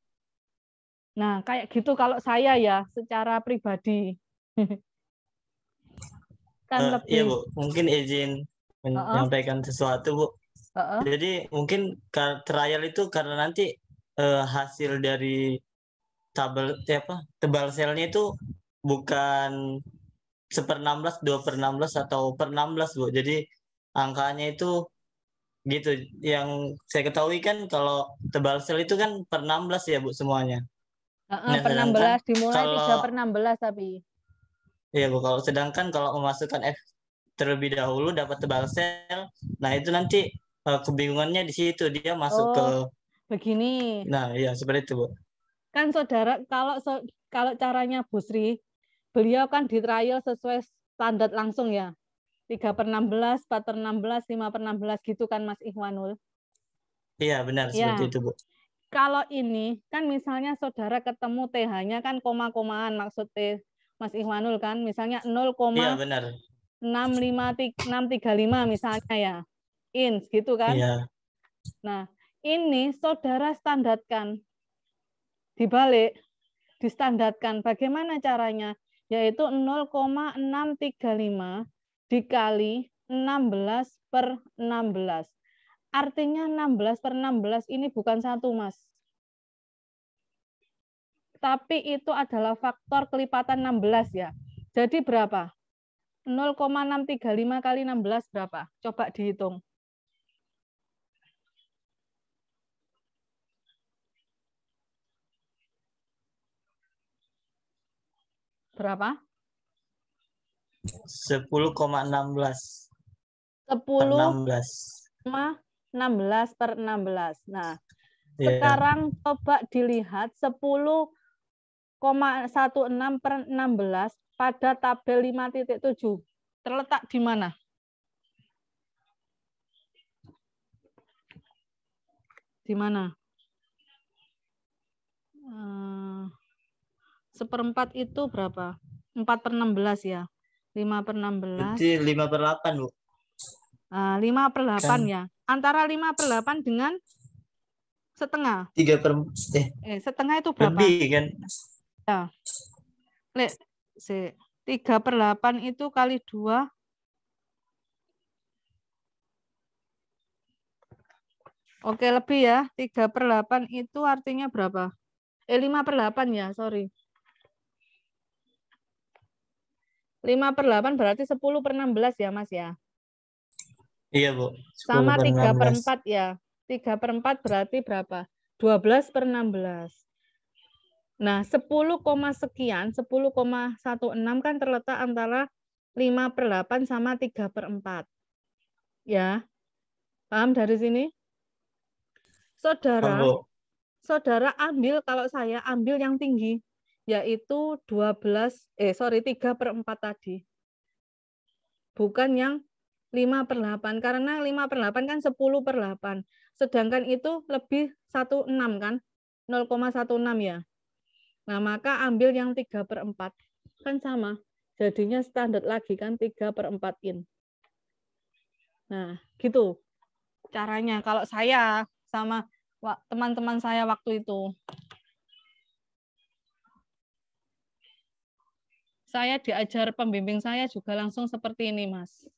Nah kayak gitu kalau saya ya secara pribadi kan uh, lebih. Iya bu, mungkin izin menyampaikan uh -uh. sesuatu bu. Uh -uh. Jadi mungkin trial itu karena nanti uh, hasil dari tabel ya apa tebal selnya itu bukan seper belas, dua per belas atau per belas bu. Jadi angkanya itu gitu yang saya ketahui kan kalau tebal sel itu kan per 16 ya Bu semuanya. Uh, nah, per 16 dimulai kalau, per per 16 tapi. Iya Bu, kalau sedangkan kalau memasukkan F terlebih dahulu dapat tebal sel, nah itu nanti uh, kebingungannya di situ dia masuk oh, ke begini. Nah, iya seperti itu Bu. Kan saudara kalau so, kalau caranya busri, beliau kan di trial sesuai standar langsung ya. 3 per 16, 4 per 16, 5 per 16 gitu kan Mas Ikhwanul? Iya benar ya. seperti itu Bu. Kalau ini kan misalnya saudara ketemu TH-nya kan koma-komaan maksud T Mas Ikhwanul kan misalnya 0, iya benar. 653 635 misalnya ya. In gitu kan? Iya. Nah, ini saudara standarkan dibalik distandarkan bagaimana caranya yaitu 0,635 dikali 16 per 16. Artinya 16 per 16 ini bukan satu, Mas. Tapi itu adalah faktor kelipatan 16 ya. Jadi berapa? 0,635 kali 16 berapa? Coba dihitung. Berapa? Sepuluh koma enam belas. Sepuluh enam belas. Enam belas per enam belas. Nah, yeah. sekarang coba dilihat sepuluh koma satu enam per enam belas pada tabel lima titik tujuh terletak di mana? Di mana? Eh, seperempat itu berapa? empat per enam belas ya. 5 per 16. Jadi 5 per 8, Bu. Uh, ah, 5 per 8 kan. ya. Antara 5 per 8 dengan setengah. 3 per... Eh, eh setengah itu berapa? Lebih kan? Ya. Lek, si, 3 per 8 itu kali 2. Oke, lebih ya. 3 per 8 itu artinya berapa? Eh, 5 per 8 ya, sorry. 5 per 8 berarti 10 per 16 ya Mas ya? Iya Bu. Sama 3 16. per 4 ya. 3 per 4 berarti berapa? 12 per 16. Nah 10, sekian, 10,16 kan terletak antara 5 per 8 sama 3 per 4. Ya. Paham dari sini? Saudara, Paham, saudara ambil, kalau saya ambil yang tinggi yaitu 12 eh sorry 3 per 4 tadi. Bukan yang 5 per 8 karena 5 per 8 kan 10 per 8. Sedangkan itu lebih 16 kan 0,16 ya. Nah maka ambil yang 3 per 4 kan sama. Jadinya standar lagi kan 3 per 4 in. Nah gitu caranya kalau saya sama teman-teman saya waktu itu. saya diajar pembimbing saya juga langsung seperti ini, Mas.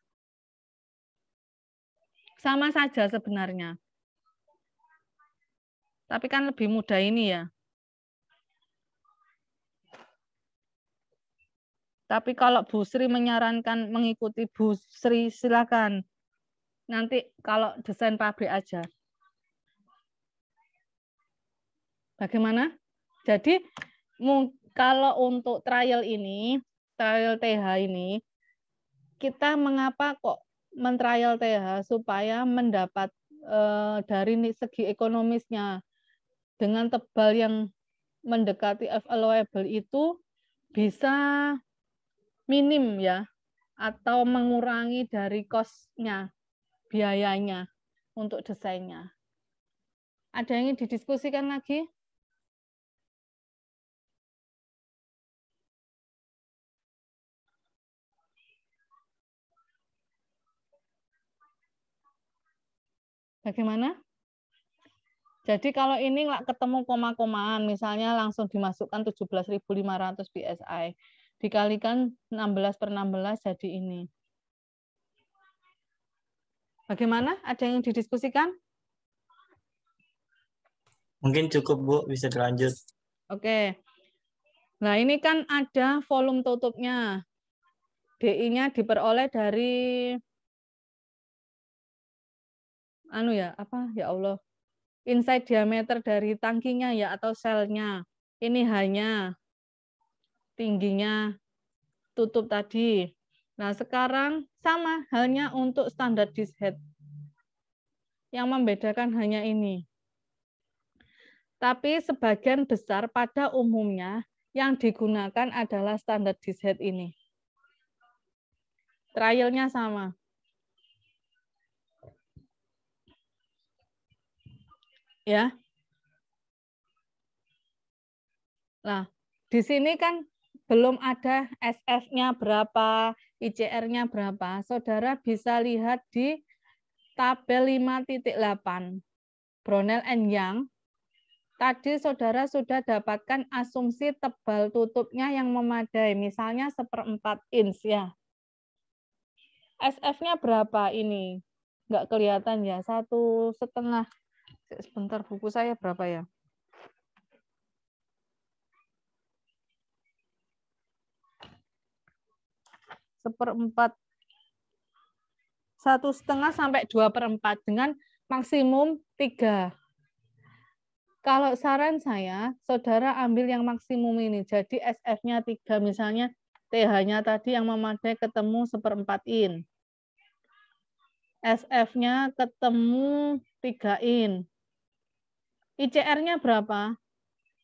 Sama saja sebenarnya. Tapi kan lebih mudah ini ya. Tapi kalau Bu Sri menyarankan mengikuti Bu Sri, silakan. Nanti kalau desain pabrik aja. Bagaimana? Jadi mungkin kalau untuk trial ini, trial TH ini, kita mengapa kok mentrial TH supaya mendapat uh, dari segi ekonomisnya dengan tebal yang mendekati F allowable itu bisa minim ya atau mengurangi dari kosnya biayanya untuk desainnya. Ada yang ingin didiskusikan lagi? Bagaimana? Jadi kalau ini nggak ketemu koma-komaan, misalnya langsung dimasukkan 17.500 PSI, dikalikan 16 per 16 jadi ini. Bagaimana? Ada yang didiskusikan? Mungkin cukup, Bu. Bisa dilanjut. Oke. Nah, ini kan ada volume tutupnya. DI-nya diperoleh dari anu ya apa ya Allah inside diameter dari tangkinya ya atau selnya ini hanya tingginya tutup tadi. Nah, sekarang sama halnya untuk standar disk head. Yang membedakan hanya ini. Tapi sebagian besar pada umumnya yang digunakan adalah standar disk head ini. Trialnya sama. ya. Nah, di sini kan belum ada SF-nya berapa, ICR-nya berapa. Saudara bisa lihat di tabel 5.8 Brownell and Young. Tadi saudara sudah dapatkan asumsi tebal tutupnya yang memadai, misalnya seperempat inch ya. SF-nya berapa ini? Gak kelihatan ya, satu setengah Sebentar buku saya berapa ya? Seperempat satu setengah sampai dua perempat dengan maksimum tiga. Kalau saran saya, saudara ambil yang maksimum ini. Jadi SF-nya tiga, misalnya TH-nya tadi yang memakai ketemu seperempat in. SF-nya ketemu tiga in. ICR-nya berapa?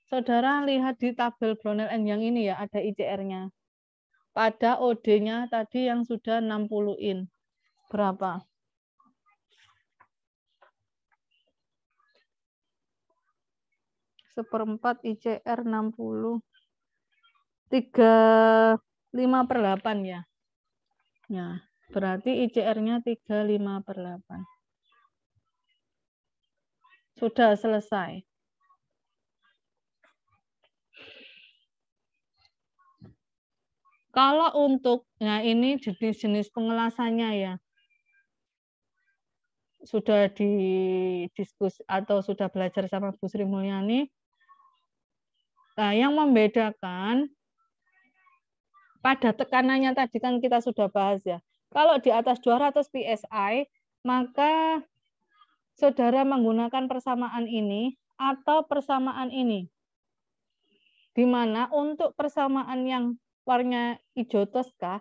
Saudara lihat di tabel Brownell and yang ini ya, ada ICR-nya. Pada OD-nya tadi yang sudah 60-in. Berapa? Seperempat ICR 60. 35 per 8 ya. Nah, berarti ICR-nya 35 per 8. Sudah selesai. Kalau untuk, nah ini jenis-jenis pengelasannya ya. Sudah didiskus atau sudah belajar sama Bu Sri Mulyani. Nah, yang membedakan pada tekanannya tadi kan kita sudah bahas ya. Kalau di atas 200 PSI, maka saudara menggunakan persamaan ini atau persamaan ini. Di mana untuk persamaan yang warna hijau toska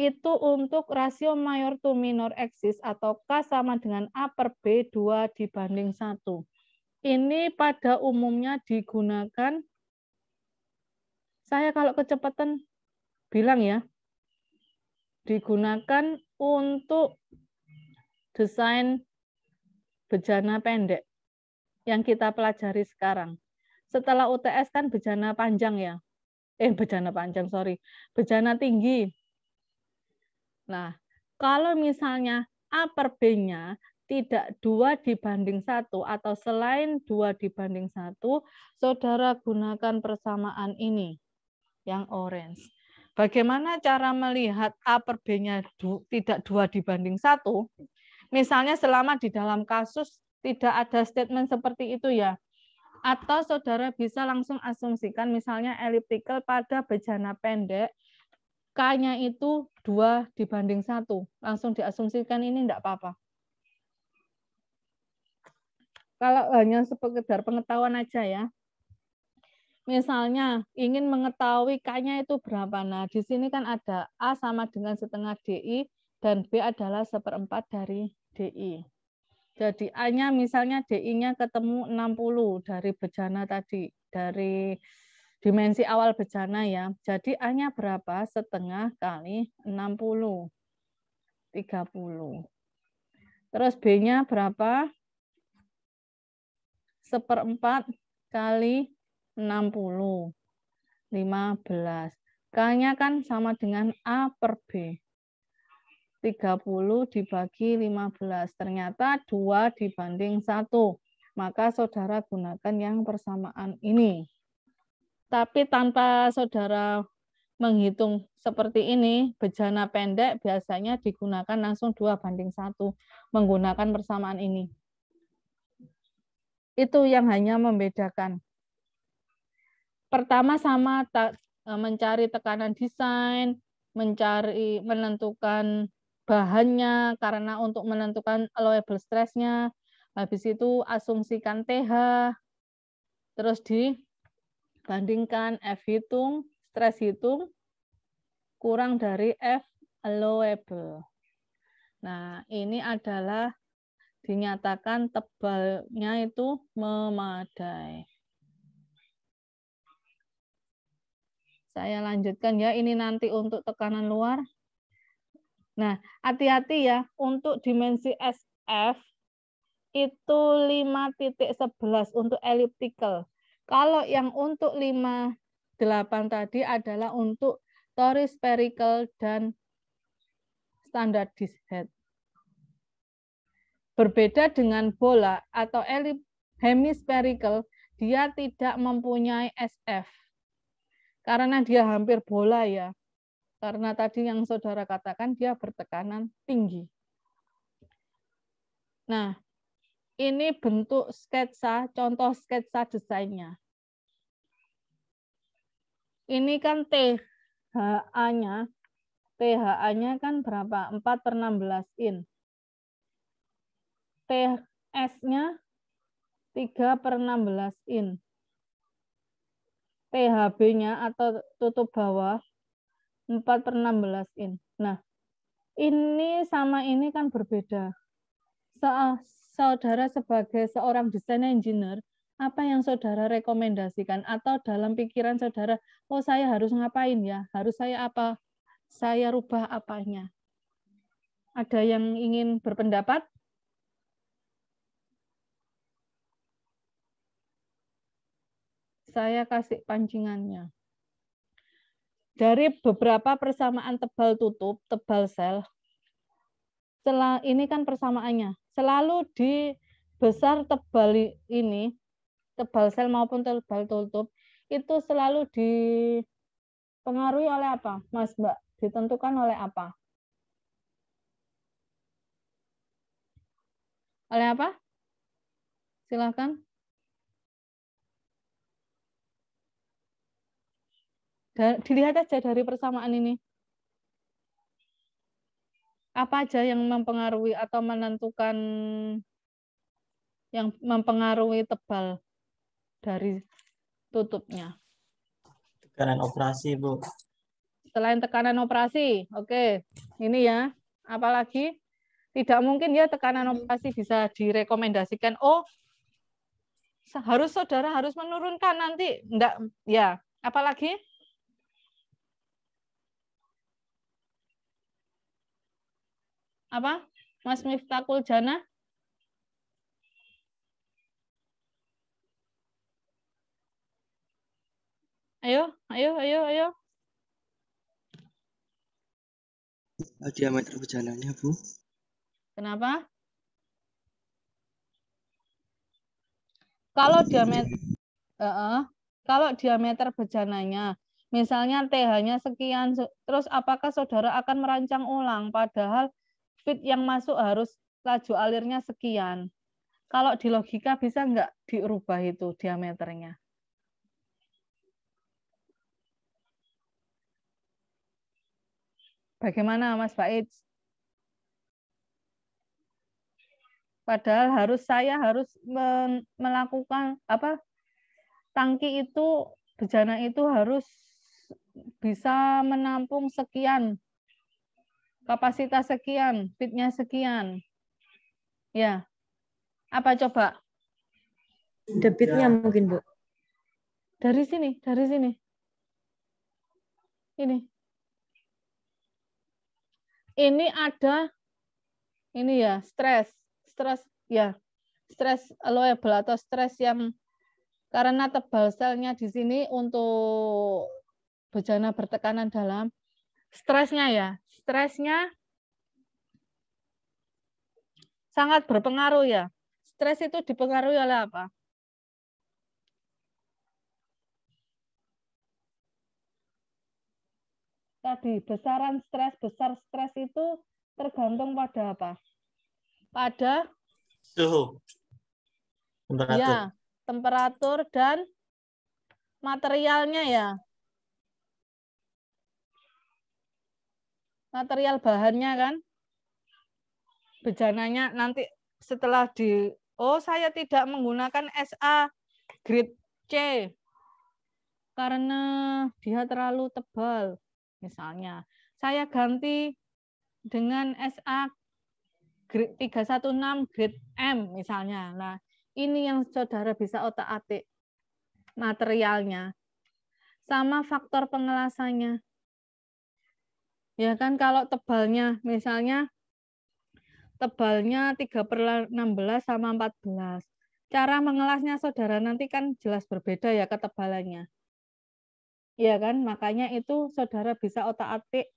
itu untuk rasio mayor to minor eksis atau K sama dengan A per B 2 dibanding 1. Ini pada umumnya digunakan, saya kalau kecepatan bilang ya, digunakan untuk desain bejana pendek yang kita pelajari sekarang. Setelah UTS kan bejana panjang ya. Eh, bejana panjang, sorry. Bejana tinggi. Nah, kalau misalnya A per B-nya tidak dua dibanding satu atau selain dua dibanding satu, saudara gunakan persamaan ini yang orange. Bagaimana cara melihat A per B-nya tidak dua dibanding satu? Misalnya selama di dalam kasus tidak ada statement seperti itu ya. Atau saudara bisa langsung asumsikan misalnya elliptical pada bejana pendek, K-nya itu dua dibanding satu Langsung diasumsikan ini tidak apa-apa. Kalau hanya sekedar pengetahuan aja ya. Misalnya ingin mengetahui K-nya itu berapa. Nah, di sini kan ada A sama dengan setengah DI dan B adalah seperempat dari DI. Jadi A-nya misalnya DI-nya ketemu 60 dari bejana tadi, dari dimensi awal bejana ya. Jadi A-nya berapa? Setengah kali 60. 30. Terus B-nya berapa? Seperempat kali 60. 15. K-nya kan sama dengan A per B. 30 dibagi 15. Ternyata 2 dibanding 1. Maka saudara gunakan yang persamaan ini. Tapi tanpa saudara menghitung seperti ini, bejana pendek biasanya digunakan langsung 2 banding 1 menggunakan persamaan ini. Itu yang hanya membedakan. Pertama sama e, mencari tekanan desain, mencari menentukan bahannya karena untuk menentukan allowable stressnya habis itu asumsikan TH terus dibandingkan F hitung stres hitung kurang dari F allowable nah ini adalah dinyatakan tebalnya itu memadai saya lanjutkan ya ini nanti untuk tekanan luar Nah, hati-hati ya untuk dimensi SF itu 5.11 untuk elliptical. Kalau yang untuk 58 tadi adalah untuk torus spherical dan standard disk head. Berbeda dengan bola atau hemispherical, dia tidak mempunyai SF. Karena dia hampir bola ya. Karena tadi yang saudara katakan dia bertekanan tinggi. Nah, ini bentuk sketsa, contoh sketsa desainnya. Ini kan THA-nya, THA-nya kan berapa? 4 per 16 in. TS-nya 3 per 16 in. THB-nya atau tutup bawah 4 per 16 in. Nah, ini sama ini kan berbeda. Saudara sebagai seorang desain engineer, apa yang saudara rekomendasikan atau dalam pikiran saudara, oh saya harus ngapain ya, harus saya apa, saya rubah apanya. Ada yang ingin berpendapat? Saya kasih pancingannya dari beberapa persamaan tebal tutup, tebal sel, ini kan persamaannya. Selalu di besar tebal ini, tebal sel maupun tebal tutup, itu selalu dipengaruhi oleh apa, Mas Mbak? Ditentukan oleh apa? Oleh apa? Silahkan. dilihat aja dari persamaan ini. Apa aja yang mempengaruhi atau menentukan yang mempengaruhi tebal dari tutupnya? Tekanan operasi, Bu. Selain tekanan operasi, oke. Okay. Ini ya, apalagi tidak mungkin ya tekanan operasi bisa direkomendasikan, oh harus saudara harus menurunkan nanti. Enggak, ya. Apalagi? apa Mas Miftakul Jana ayo ayo ayo ayo diameter bejananya Bu kenapa kalau diameter uh -uh. kalau diameter bejananya misalnya TH-nya sekian terus apakah saudara akan merancang ulang padahal Feed yang masuk harus laju alirnya sekian. Kalau di logika bisa nggak diubah itu diameternya? Bagaimana Mas Faiz? Padahal harus saya harus melakukan apa tangki itu bejana itu harus bisa menampung sekian kapasitas sekian, fitnya sekian. Ya. Apa coba? Debitnya ya. mungkin, Bu. Dari sini, dari sini. Ini. Ini ada ini ya, stres. Stres ya. Stres allowable atau stres yang karena tebal selnya di sini untuk bejana bertekanan dalam stresnya ya. Stresnya sangat berpengaruh ya. Stres itu dipengaruhi oleh apa? Tadi besaran stres, besar stres itu tergantung pada apa? Pada suhu. Temperatur. Ya, temperatur dan materialnya ya. material bahannya kan. Bejananya nanti setelah di oh saya tidak menggunakan SA grade C karena dia terlalu tebal misalnya. Saya ganti dengan SA grade 316 grade M misalnya. Nah, ini yang saudara bisa otak-atik materialnya sama faktor pengelasannya. Ya kan kalau tebalnya misalnya tebalnya 3 per 16 sama 14. Cara mengelasnya saudara nanti kan jelas berbeda ya ketebalannya. Ya kan makanya itu saudara bisa otak-atik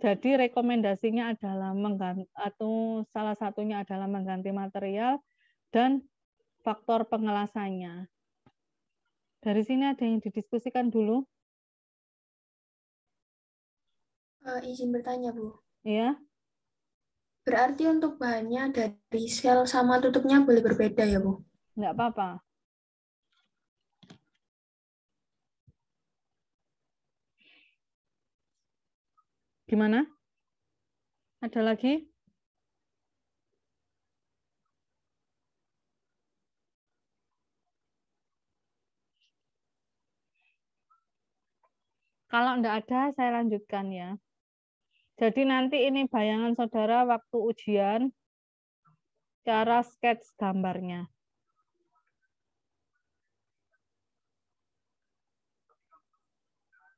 jadi rekomendasinya adalah mengganti atau salah satunya adalah mengganti material dan faktor pengelasannya. Dari sini ada yang didiskusikan dulu. Uh, izin bertanya, Bu. Iya. Berarti untuk bahannya dari sel sama tutupnya boleh berbeda ya, Bu? Enggak apa-apa. Gimana? Ada lagi? Kalau enggak ada, saya lanjutkan ya. Jadi nanti ini bayangan saudara waktu ujian cara sketch gambarnya.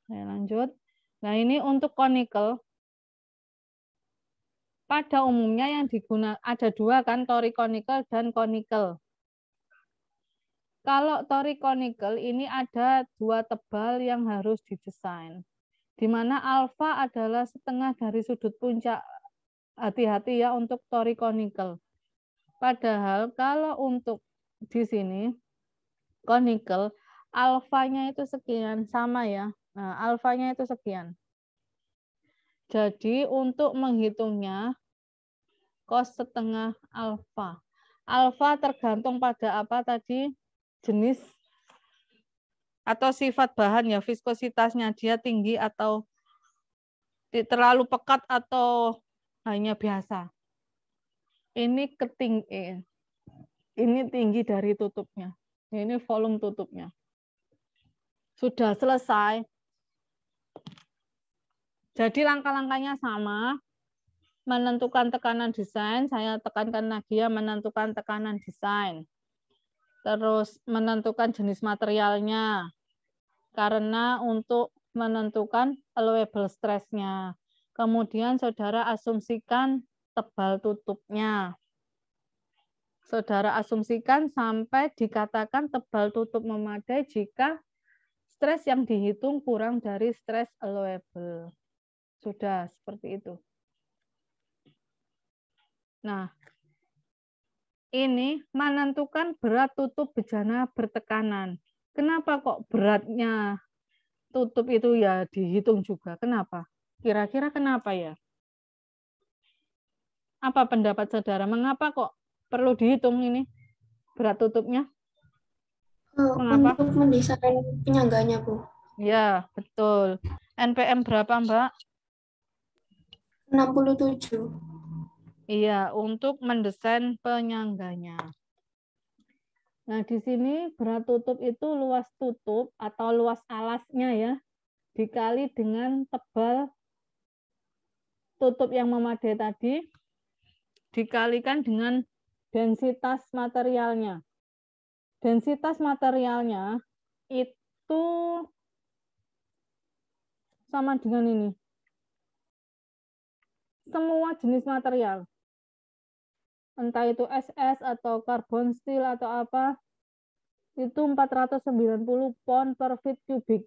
Saya lanjut. Nah, ini untuk conical. Pada umumnya yang digunakan ada dua kan, tori conical dan conical. Kalau tori conical ini ada dua tebal yang harus didesain di mana alfa adalah setengah dari sudut puncak hati-hati ya untuk tori konikel. Padahal kalau untuk di sini konikel alfanya itu sekian sama ya. Nah, alfanya itu sekian. Jadi untuk menghitungnya kos setengah alfa. Alfa tergantung pada apa tadi? Jenis atau sifat bahan ya viskositasnya dia tinggi atau terlalu pekat atau hanya biasa. Ini keting eh, ini tinggi dari tutupnya. Ini volume tutupnya. Sudah selesai. Jadi langkah-langkahnya sama. Menentukan tekanan desain, saya tekankan lagi ya menentukan tekanan desain terus menentukan jenis materialnya karena untuk menentukan allowable stress-nya. Kemudian saudara asumsikan tebal tutupnya. Saudara asumsikan sampai dikatakan tebal tutup memadai jika stres yang dihitung kurang dari stres allowable. Sudah seperti itu. Nah, ini menentukan berat tutup bejana bertekanan. Kenapa kok beratnya tutup itu ya dihitung juga? Kenapa? Kira-kira kenapa ya? Apa pendapat saudara? Mengapa kok perlu dihitung ini berat tutupnya? Eh, Mengapa? Untuk mendesain penyangganya, Bu. Ya, betul. NPM berapa, Mbak? 67. Iya, untuk mendesain penyangganya. Nah, di sini berat tutup itu luas tutup atau luas alasnya ya, dikali dengan tebal tutup yang memadai tadi, dikalikan dengan densitas materialnya. Densitas materialnya itu sama dengan ini. Semua jenis material entah itu SS atau karbon steel atau apa itu 490 pon per feet kubik.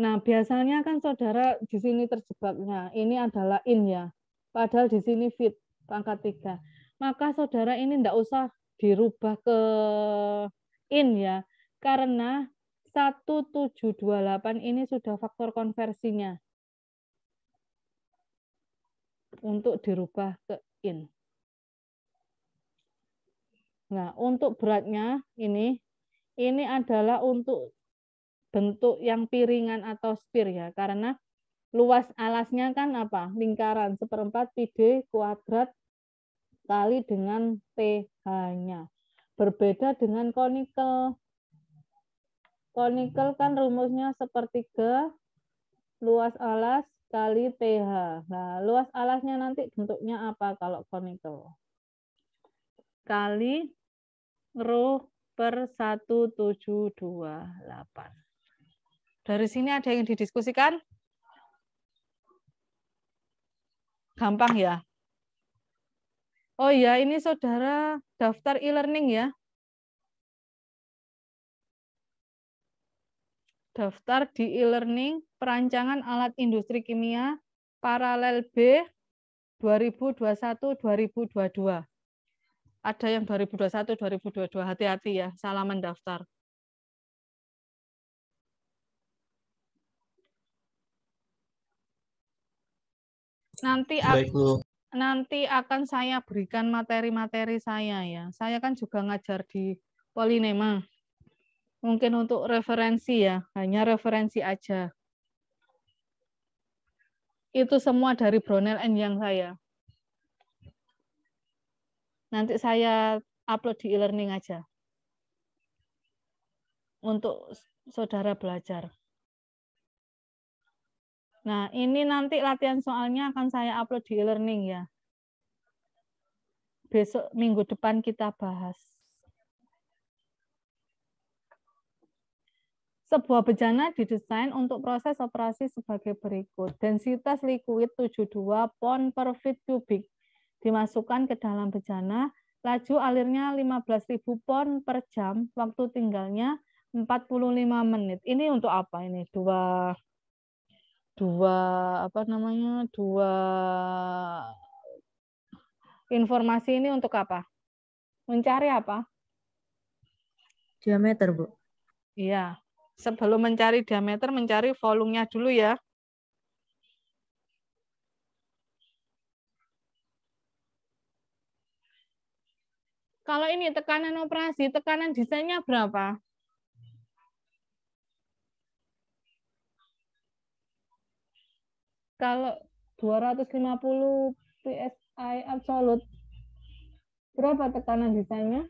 Nah, biasanya kan saudara di sini terjebaknya. Ini adalah in ya. Padahal di sini fit pangkat 3. Maka saudara ini tidak usah dirubah ke in ya. Karena 1728 ini sudah faktor konversinya untuk dirubah ke in. Nah, untuk beratnya ini ini adalah untuk bentuk yang piringan atau spir ya, karena luas alasnya kan apa? Lingkaran seperempat pi d kuadrat kali dengan TH-nya. Berbeda dengan konikel. Konikel kan rumusnya sepertiga luas alas kali TH. Nah, luas alasnya nanti bentuknya apa kalau konikel? Kali ruh per 1728. Dari sini ada yang didiskusikan? Gampang ya? Oh ya, ini saudara daftar e-learning ya. Daftar di e-learning perancangan alat industri kimia paralel B 2021-2022 ada yang 2021 2022 hati-hati ya salah mendaftar nanti aku, nanti akan saya berikan materi-materi saya ya saya kan juga ngajar di Polinema mungkin untuk referensi ya hanya referensi aja itu semua dari Brownell N yang saya Nanti saya upload di e-learning aja. Untuk saudara belajar. Nah, ini nanti latihan soalnya akan saya upload di e-learning ya. Besok minggu depan kita bahas. Sebuah bejana didesain untuk proses operasi sebagai berikut. Densitas likuid 72 pon per feet kubik dimasukkan ke dalam bejana, laju alirnya 15.000 pon per jam, waktu tinggalnya 45 menit. Ini untuk apa ini? Dua dua apa namanya? Dua informasi ini untuk apa? Mencari apa? Diameter, Bu. Iya. Sebelum mencari diameter, mencari volumenya dulu ya. Kalau ini tekanan operasi, tekanan desainnya berapa? Kalau 250 PSI absolut, berapa tekanan desainnya?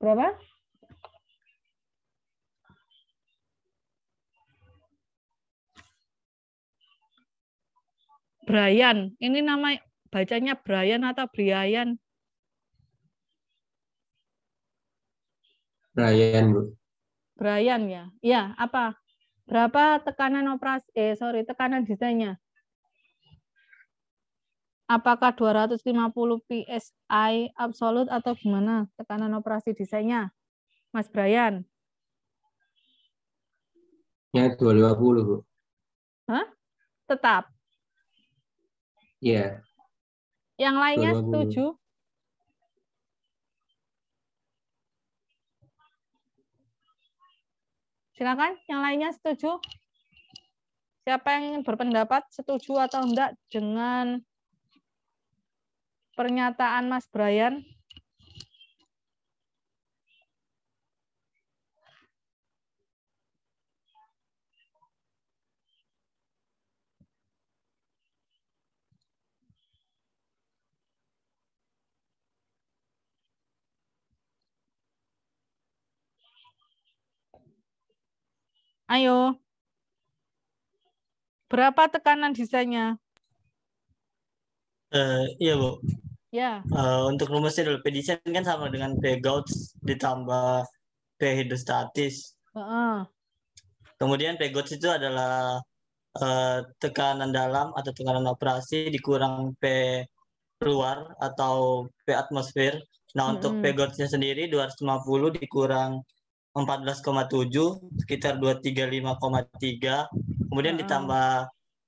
Berapa? Brian. Ini nama bacanya Brian atau Brian? Brian, Bu. Brian ya. Iya, apa? Berapa tekanan operasi eh sorry, tekanan desainnya? Apakah 250 PSI absolut atau gimana tekanan operasi desainnya? Mas Brian. Ya, 250, Bu. Hah? Tetap? Iya. Yeah. Yang lainnya 20. setuju? Silakan, yang lainnya setuju? Siapa yang ingin berpendapat setuju atau enggak dengan pernyataan Mas Brian? Ayo. Berapa tekanan desainnya? Uh, eh, iya, Bu. Ya. Yeah. Uh, untuk rumus LP design kan sama dengan P Gauss ditambah P hidrostatis. Uh -uh. Kemudian P Gauss itu adalah uh, tekanan dalam atau tekanan operasi dikurang P luar atau P atmosfer. Nah, untuk mm -hmm. P ratus sendiri 250 dikurang 14,7 sekitar 235,3 kemudian hmm. ditambah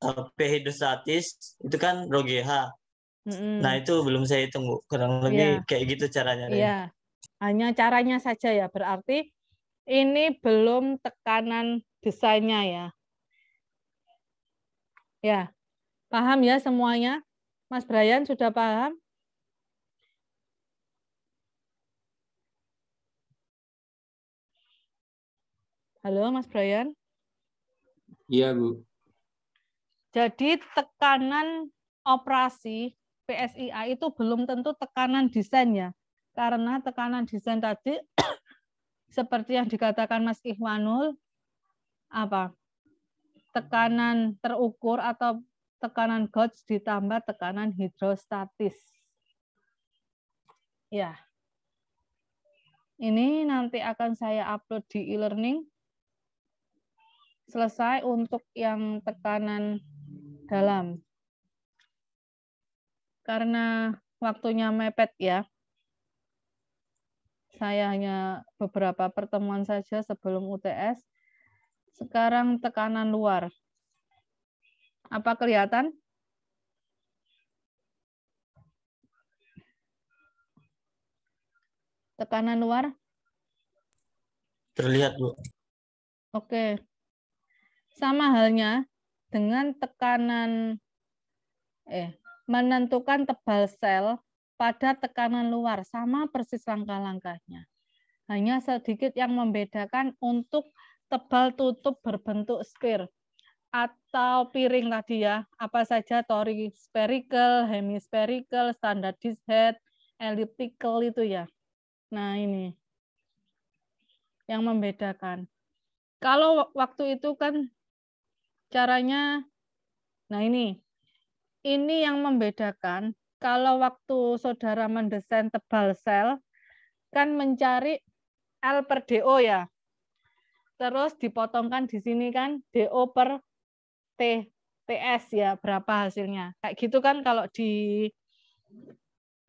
uh, eh, pH hidrostatis itu kan ROGH mm Nah, itu belum saya hitung, Bu. Kurang lebih iya. kayak gitu caranya. Iya. Yeah. Hanya caranya saja ya. Berarti ini belum tekanan desainnya ya. Ya. Paham ya semuanya? Mas Brian sudah paham? Halo, Mas Brian. Iya, Bu. Jadi tekanan operasi PSIA itu belum tentu tekanan desainnya, Karena tekanan desain tadi seperti yang dikatakan Mas Ikhwanul apa? Tekanan terukur atau tekanan gauge ditambah tekanan hidrostatis. Ya. Ini nanti akan saya upload di e-learning selesai untuk yang tekanan dalam. Karena waktunya mepet ya, saya hanya beberapa pertemuan saja sebelum UTS. Sekarang tekanan luar. Apa kelihatan? Tekanan luar? Terlihat, Bu. Oke. Sama halnya dengan tekanan eh menentukan tebal sel pada tekanan luar sama persis langkah-langkahnya. Hanya sedikit yang membedakan untuk tebal tutup berbentuk sphere atau piring tadi ya, apa saja tori spherical, hemispherical, standard disk head, elliptical itu ya. Nah, ini yang membedakan. Kalau waktu itu kan Caranya, nah ini, ini yang membedakan kalau waktu saudara mendesain tebal sel, kan mencari L per DO ya. Terus dipotongkan di sini kan DO per T, TS ya, berapa hasilnya. Kayak gitu kan kalau di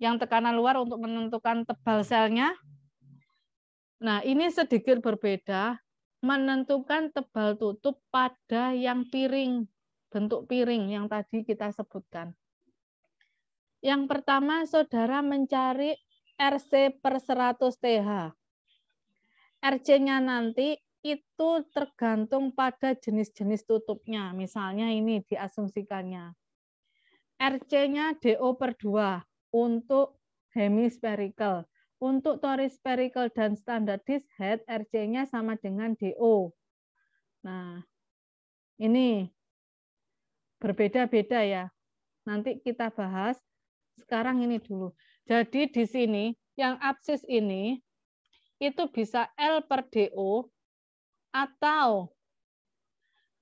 yang tekanan luar untuk menentukan tebal selnya. Nah, ini sedikit berbeda menentukan tebal tutup pada yang piring, bentuk piring yang tadi kita sebutkan. Yang pertama, saudara mencari RC per 100 TH. RC-nya nanti itu tergantung pada jenis-jenis tutupnya. Misalnya ini diasumsikannya. RC-nya DO per 2 untuk hemispherical. Untuk toris spherical dan standard disk head, RC-nya sama dengan DO. Nah, ini berbeda-beda ya. Nanti kita bahas. Sekarang ini dulu. Jadi di sini, yang absis ini, itu bisa L per DO atau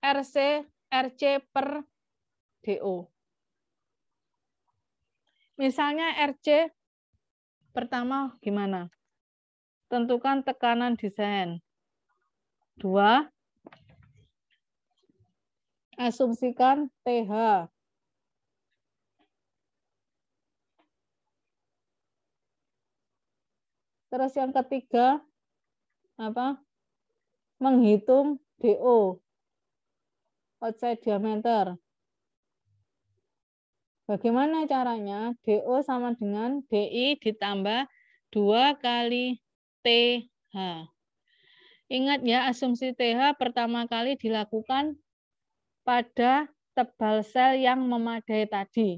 RC, RC per DO. Misalnya RC Pertama, gimana? Tentukan tekanan desain. Dua, asumsikan TH. Terus yang ketiga, apa? Menghitung DO, outside diameter. Bagaimana caranya? DO sama dengan DI ditambah 2 kali TH. Ingat ya, asumsi TH pertama kali dilakukan pada tebal sel yang memadai tadi.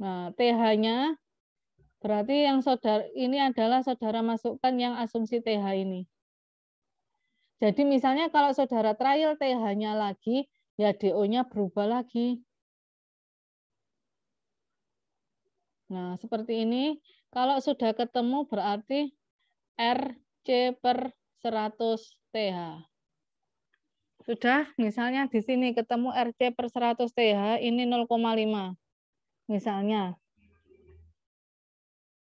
Nah, TH-nya berarti yang saudara ini adalah saudara masukkan yang asumsi TH ini. Jadi misalnya kalau saudara trial TH-nya lagi, ya DO-nya berubah lagi. Nah, seperti ini. Kalau sudah ketemu berarti RC per 100 TH. Sudah, misalnya di sini ketemu RC per 100 TH, ini 0,5. Misalnya.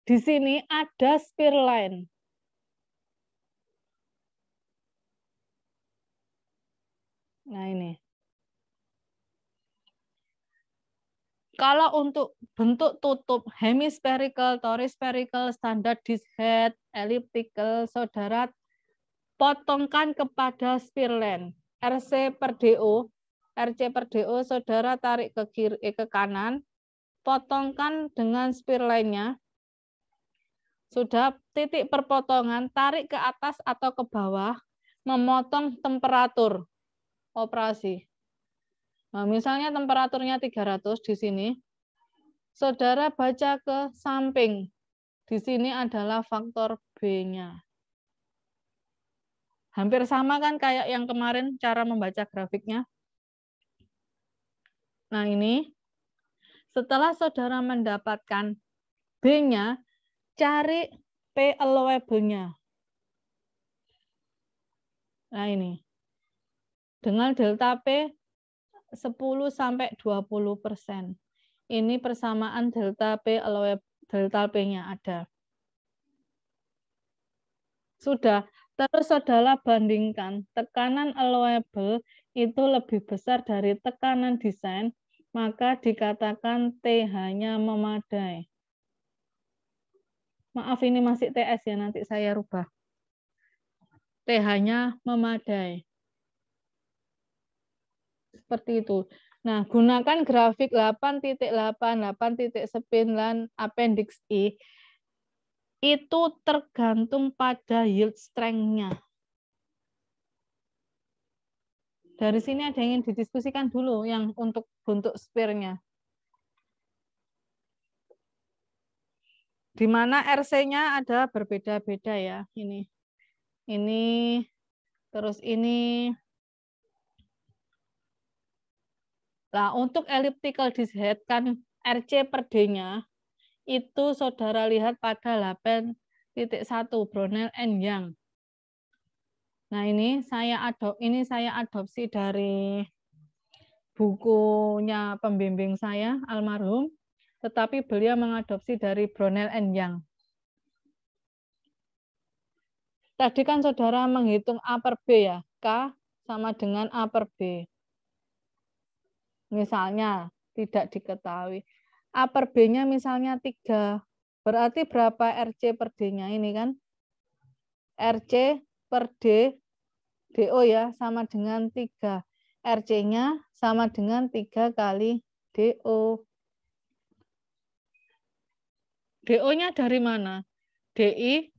Di sini ada line. Nah, ini. Kalau untuk bentuk tutup hemispherical, torispherical, standar disc head, elliptical, saudara potongkan kepada spirlen RC per DO, RC per DO saudara tarik ke kiri eh, ke kanan, potongkan dengan spirlennya. Sudah titik perpotongan, tarik ke atas atau ke bawah, memotong temperatur operasi. Nah, misalnya temperaturnya 300 di sini. Saudara baca ke samping. Di sini adalah faktor B-nya. Hampir sama kan kayak yang kemarin cara membaca grafiknya. Nah ini, setelah saudara mendapatkan B-nya, cari P allowable-nya. Nah ini, dengan delta P 10 sampai 20 persen. Ini persamaan delta P delta P-nya ada. Sudah. Terus saudara bandingkan tekanan allowable itu lebih besar dari tekanan desain, maka dikatakan TH-nya memadai. Maaf ini masih TS ya, nanti saya rubah. TH-nya memadai seperti itu. Nah, gunakan grafik 8.8, 8.9, dan appendix I itu tergantung pada yield strength-nya. Dari sini ada yang ingin didiskusikan dulu yang untuk bentuk sphere-nya. Di mana RC-nya ada berbeda-beda ya. Ini. Ini terus ini Nah, untuk elliptical disc head kan RC per D-nya itu saudara lihat pada 8.1 Brownell and Young. Nah, ini saya adop ini saya adopsi dari bukunya pembimbing saya almarhum, tetapi beliau mengadopsi dari Brownell and Young. Tadi kan saudara menghitung A per B ya, K sama dengan A per B. Misalnya tidak diketahui. A per B-nya misalnya 3. Berarti berapa RC per D-nya ini kan? RC per D, DO ya, sama dengan 3. RC-nya sama dengan 3 kali DO. DO-nya dari mana? DI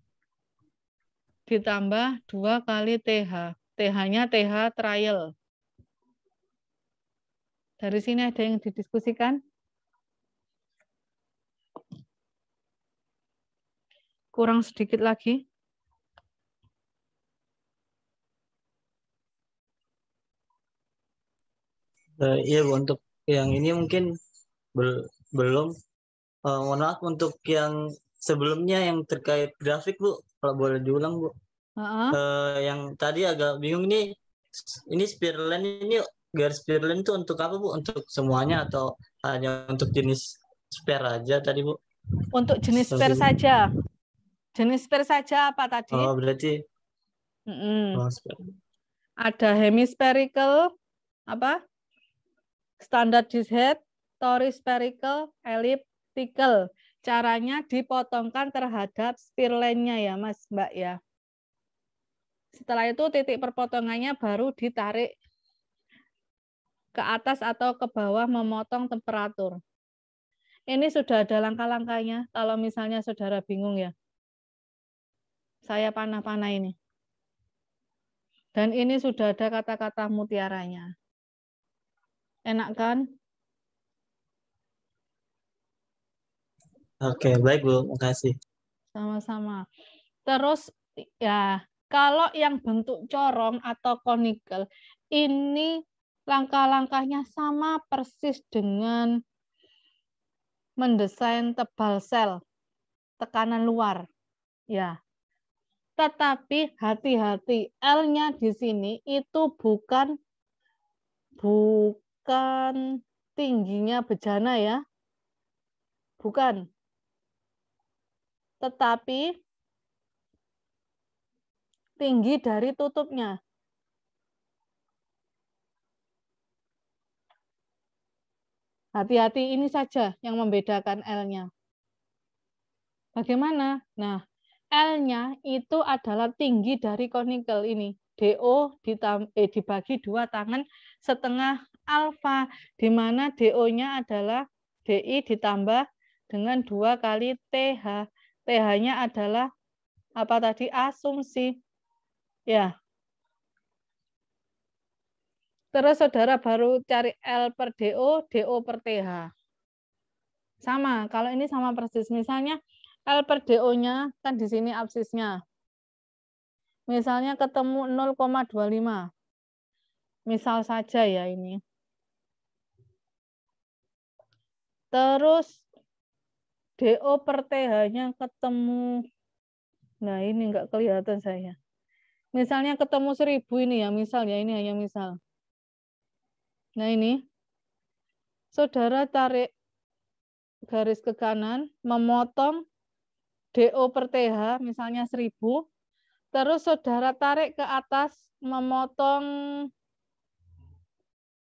ditambah 2 kali TH. TH-nya TH trial. Dari sini ada yang didiskusikan? Kurang sedikit lagi. Eh, iya Bu, untuk yang ini mungkin bel belum. Uh, mohon maaf untuk yang sebelumnya yang terkait grafik Bu, kalau boleh diulang Bu. Uh -huh. uh, yang tadi agak bingung nih, ini spiral ini garis Berlin itu untuk apa Bu? Untuk semuanya atau hanya untuk jenis spare aja tadi Bu? Untuk jenis spare Sorry. saja. Jenis spare saja apa tadi? Oh berarti. Mm -mm. Oh, spare. Ada hemispherical, apa? Standard disc head, torispherical, elliptical. Caranya dipotongkan terhadap spirlennya ya Mas Mbak ya. Setelah itu titik perpotongannya baru ditarik ke atas atau ke bawah memotong temperatur. Ini sudah ada langkah-langkahnya kalau misalnya saudara bingung ya. Saya panah-panah ini. Dan ini sudah ada kata-kata mutiaranya. Enak kan? Oke, baik Bu. Makasih. Sama-sama. Terus ya, kalau yang bentuk corong atau konikel, ini langkah-langkahnya sama persis dengan mendesain tebal sel tekanan luar. Ya. Tetapi hati-hati L-nya di sini itu bukan bukan tingginya bejana ya. Bukan. Tetapi tinggi dari tutupnya. Hati-hati ini saja yang membedakan L-nya. Bagaimana? Nah, L-nya itu adalah tinggi dari konikel ini. DO eh, dibagi dua tangan setengah alfa, di mana DO-nya adalah DI ditambah dengan dua kali TH. TH-nya adalah apa tadi asumsi. Ya, Terus saudara baru cari L per DO, DO per TH. Sama, kalau ini sama persis. Misalnya L per DO-nya kan di sini absisnya. Misalnya ketemu 0,25. Misal saja ya ini. Terus DO per TH-nya ketemu, nah ini nggak kelihatan saya. Misalnya ketemu 1000 ini ya, misal ya, ini hanya misal. Nah ini, saudara tarik garis ke kanan, memotong DO per TH, misalnya 1000, terus saudara tarik ke atas, memotong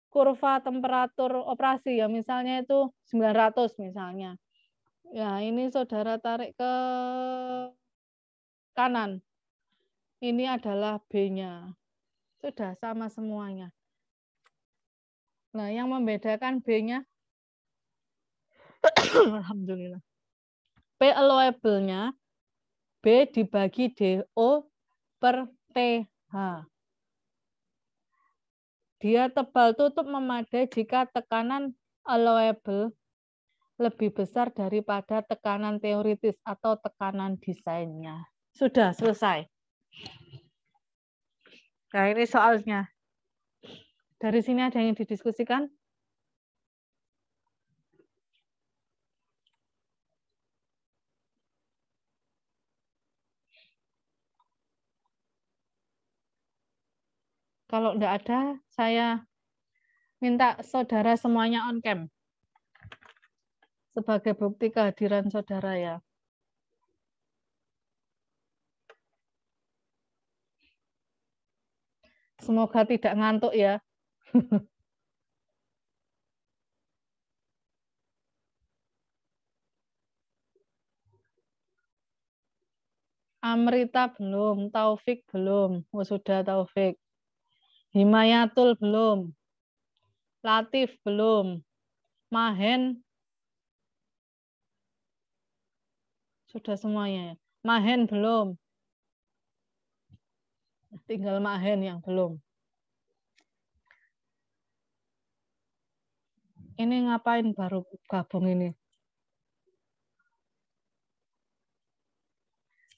kurva temperatur operasi ya misalnya itu 900 misalnya. Ya, ini saudara tarik ke kanan. Ini adalah B-nya. Sudah sama semuanya. Nah, yang membedakan B-nya Alhamdulillah. P allowable-nya B dibagi DO per TH. Dia tebal tutup memadai jika tekanan allowable lebih besar daripada tekanan teoritis atau tekanan desainnya. Sudah selesai. Nah, ini soalnya. Dari sini ada yang didiskusikan? Kalau tidak ada, saya minta saudara semuanya on cam. Sebagai bukti kehadiran saudara ya. Semoga tidak ngantuk ya. Amrita belum, Taufik belum, oh, sudah Taufik. Himayatul belum, Latif belum, Mahen sudah semuanya. Ya? Mahen belum, tinggal Mahen yang belum. ini ngapain baru gabung ini?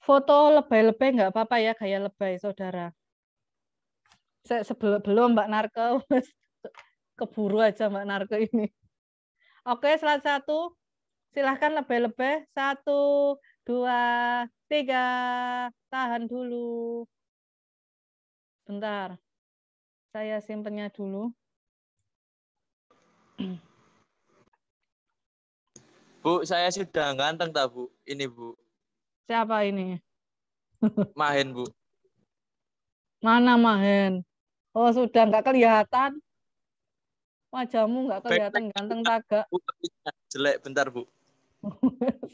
Foto lebay-lebay nggak apa-apa ya, gaya lebay, saudara. Saya sebelum Mbak Narko, keburu aja Mbak Narko ini. Oke, selat satu. Silahkan lebay-lebay. Satu, dua, tiga. Tahan dulu. Bentar. Saya simpennya dulu. Bu, saya sudah ganteng tak, Bu? Ini, Bu. Siapa ini? Mahen, Bu. Mana Mahen? Oh, sudah nggak kelihatan. Wajahmu nggak kelihatan Bek, ganteng taga Bu, jelek bentar, Bu.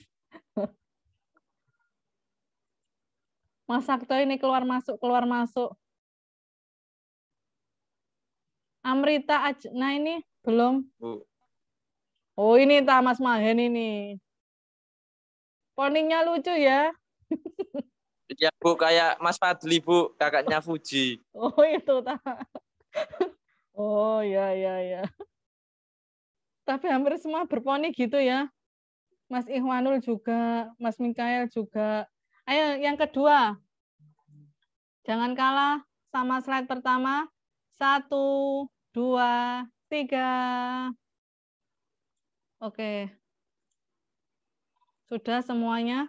Mas Sakto ini keluar masuk, keluar masuk. Amrita, nah ini belum. Bu, Oh ini ta Mas Mahen ini. Poningnya lucu ya. Ya Bu, kayak Mas Fadli Bu, kakaknya Fuji. Oh itu tak. Oh ya ya ya. Tapi hampir semua berponi gitu ya. Mas Ikhwanul juga, Mas Mikael juga. Ayo yang kedua. Jangan kalah sama slide pertama. Satu, dua, tiga. Oke. Sudah semuanya?